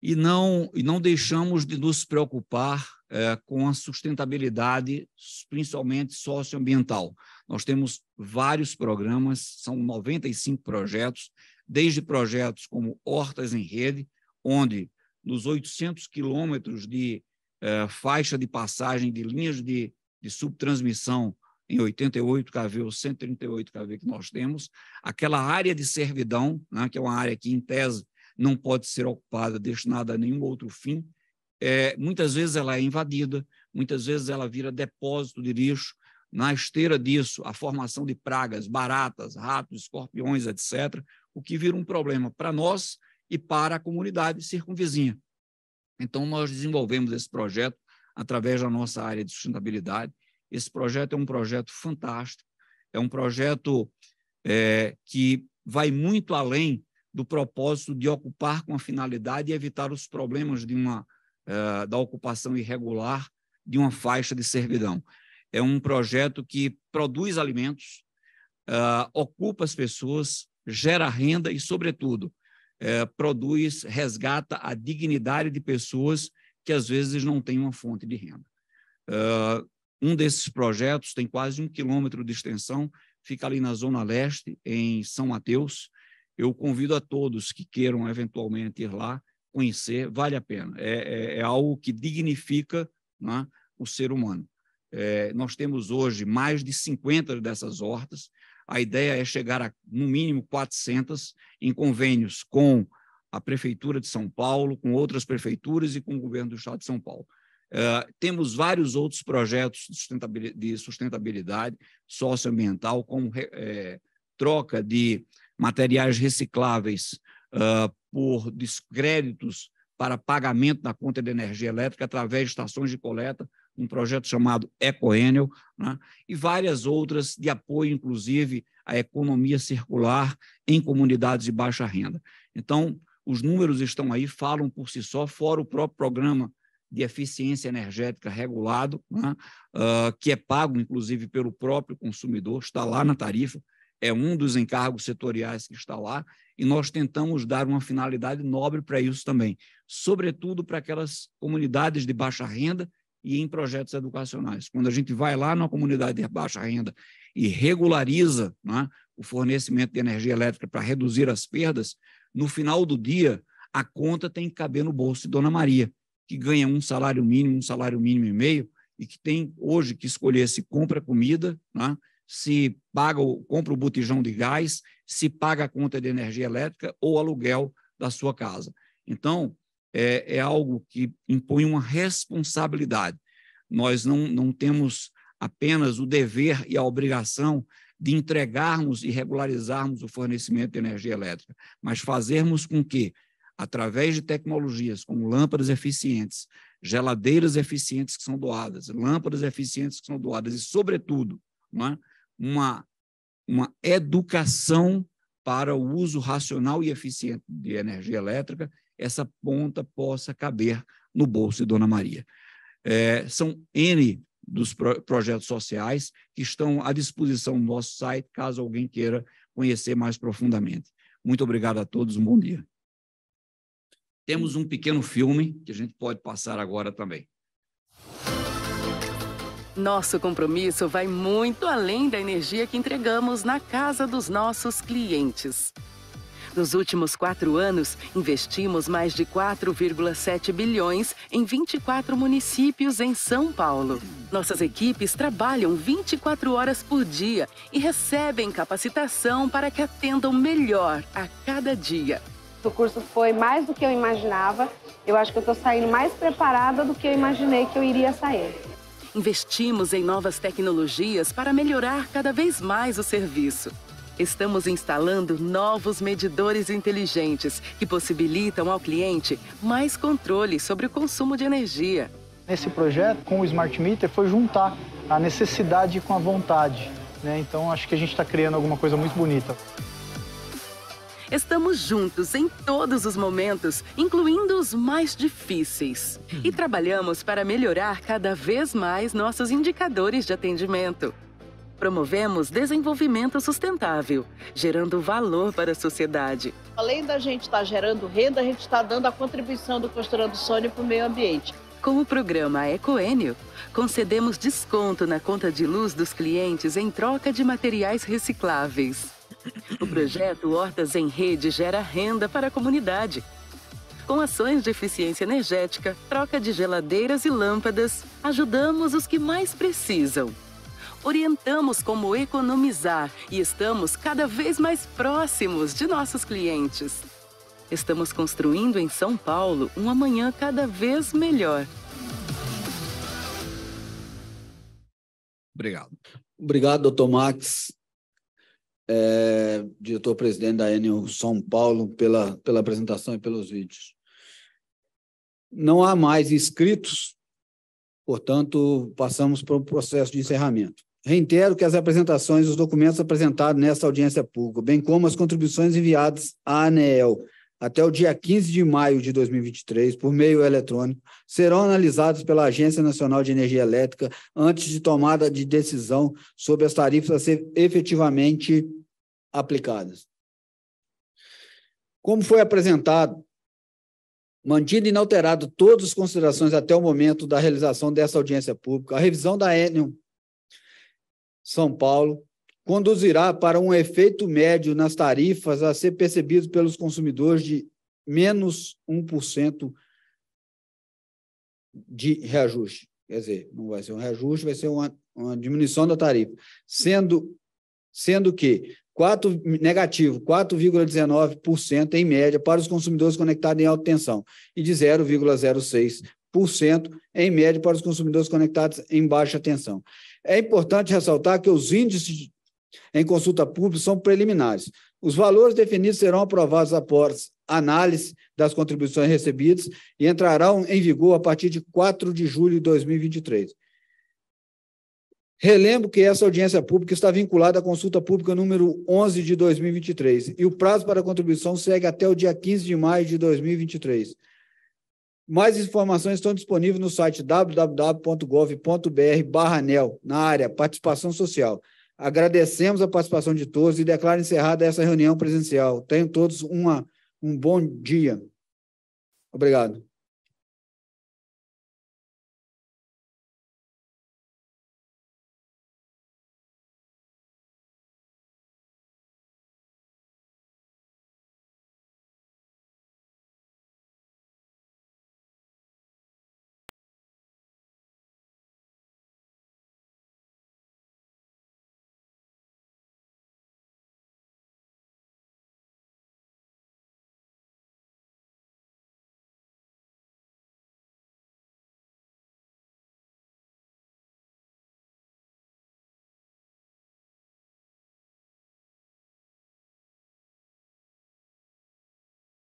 E não, e não deixamos de nos preocupar é, com a sustentabilidade, principalmente socioambiental. Nós temos vários programas, são 95 projetos, desde projetos como Hortas em Rede, onde nos 800 quilômetros de é, faixa de passagem de linhas de, de subtransmissão em 88 kV ou 138 kV que nós temos, aquela área de servidão, né, que é uma área que, em tese, não pode ser ocupada, destinada a nenhum outro fim, é, muitas vezes ela é invadida, muitas vezes ela vira depósito de lixo. Na esteira disso, a formação de pragas, baratas, ratos, escorpiões, etc., o que vira um problema para nós e para a comunidade circunvizinha. Então, nós desenvolvemos esse projeto através da nossa área de sustentabilidade. Esse projeto é um projeto fantástico, é um projeto é, que vai muito além do propósito de ocupar com a finalidade e evitar os problemas de uma uh, da ocupação irregular de uma faixa de servidão. É um projeto que produz alimentos, uh, ocupa as pessoas, gera renda e, sobretudo, uh, produz, resgata a dignidade de pessoas que às vezes não têm uma fonte de renda. um desses projetos tem quase um quilômetro de extensão, fica ali na Zona Leste, em São Mateus. Eu convido a todos que queiram eventualmente ir lá conhecer, vale a pena. É, é, é algo que dignifica né, o ser humano. É, nós temos hoje mais de 50 dessas hortas. A ideia é chegar a, no mínimo, 400 em convênios com a Prefeitura de São Paulo, com outras prefeituras e com o governo do Estado de São Paulo. É, temos vários outros projetos de sustentabilidade, de sustentabilidade socioambiental, como é, troca de materiais recicláveis uh, por descréditos para pagamento da conta de energia elétrica através de estações de coleta, um projeto chamado Ecoenel, né? e várias outras de apoio, inclusive, à economia circular em comunidades de baixa renda. Então, os números estão aí, falam por si só, fora o próprio programa de eficiência energética regulado, né? uh, que é pago, inclusive, pelo próprio consumidor, está lá na tarifa, é um dos encargos setoriais que está lá, e nós tentamos dar uma finalidade nobre para isso também, sobretudo para aquelas comunidades de baixa renda e em projetos educacionais. Quando a gente vai lá numa comunidade de baixa renda e regulariza né, o fornecimento de energia elétrica para reduzir as perdas, no final do dia, a conta tem que caber no bolso de Dona Maria, que ganha um salário mínimo, um salário mínimo e meio, e que tem hoje que escolher se compra comida, né, se paga, compra o botijão de gás, se paga a conta de energia elétrica ou aluguel da sua casa. Então, é, é algo que impõe uma responsabilidade. Nós não, não temos apenas o dever e a obrigação de entregarmos e regularizarmos o fornecimento de energia elétrica, mas fazermos com que, através de tecnologias como lâmpadas eficientes, geladeiras eficientes que são doadas, lâmpadas eficientes que são doadas e, sobretudo, é? uma, uma educação para o uso racional e eficiente de energia elétrica, essa ponta possa caber no bolso de Dona Maria. É, são N dos projetos sociais que estão à disposição no nosso site, caso alguém queira conhecer mais profundamente. Muito obrigado a todos, um bom dia. Temos um pequeno filme que a gente pode passar agora também. Nosso compromisso vai muito além da energia que entregamos na casa dos nossos clientes. Nos últimos quatro anos, investimos mais de 4,7 bilhões em 24 municípios em São Paulo. Nossas equipes trabalham 24 horas por dia e recebem capacitação para que atendam melhor a cada dia. O curso foi mais do que eu imaginava. Eu acho que eu estou saindo mais preparada do que eu imaginei que eu iria sair. Investimos em novas tecnologias para melhorar cada vez mais o serviço. Estamos instalando novos medidores inteligentes que possibilitam ao cliente mais controle sobre o consumo de energia. Nesse projeto, com o Smart Meter, foi juntar a necessidade com a vontade. Né? Então, acho que a gente está criando alguma coisa muito bonita. Estamos juntos em todos os momentos, incluindo os mais difíceis. E hum. trabalhamos para melhorar cada vez mais nossos indicadores de atendimento. Promovemos desenvolvimento sustentável, gerando valor para a sociedade. Além da gente estar tá gerando renda, a gente está dando a contribuição do Costurando Sônia para o meio ambiente. Com o programa Ecoênio, concedemos desconto na conta de luz dos clientes em troca de materiais recicláveis. O projeto Hortas em Rede gera renda para a comunidade. Com ações de eficiência energética, troca de geladeiras e lâmpadas, ajudamos os que mais precisam. Orientamos como economizar e estamos cada vez mais próximos de nossos clientes. Estamos construindo em São Paulo um amanhã cada vez melhor. Obrigado. Obrigado, doutor Max é, diretor-presidente da Enel São Paulo, pela, pela apresentação e pelos vídeos. Não há mais inscritos, portanto, passamos para o processo de encerramento. Reitero que as apresentações os documentos apresentados nesta audiência pública, bem como as contribuições enviadas à ANEEL até o dia 15 de maio de 2023, por meio eletrônico, serão analisados pela Agência Nacional de Energia Elétrica antes de tomada de decisão sobre as tarifas a ser efetivamente aplicadas. Como foi apresentado, mantido inalterado todas as considerações até o momento da realização dessa audiência pública, a revisão da Enel São Paulo conduzirá para um efeito médio nas tarifas a ser percebido pelos consumidores de menos 1% de reajuste. Quer dizer, não vai ser um reajuste, vai ser uma, uma diminuição da tarifa. Sendo, sendo que 4, negativo 4,19% em média para os consumidores conectados em alta tensão e de 0,06% em média para os consumidores conectados em baixa tensão. É importante ressaltar que os índices em consulta pública são preliminares. Os valores definidos serão aprovados após análise das contribuições recebidas e entrarão em vigor a partir de 4 de julho de 2023. Relembro que essa audiência pública está vinculada à consulta pública número 11 de 2023 e o prazo para contribuição segue até o dia 15 de maio de 2023. Mais informações estão disponíveis no site www.gov.br/anel, na área Participação Social. Agradecemos a participação de todos e declaro encerrada essa reunião presencial. Tenham todos uma, um bom dia. Obrigado.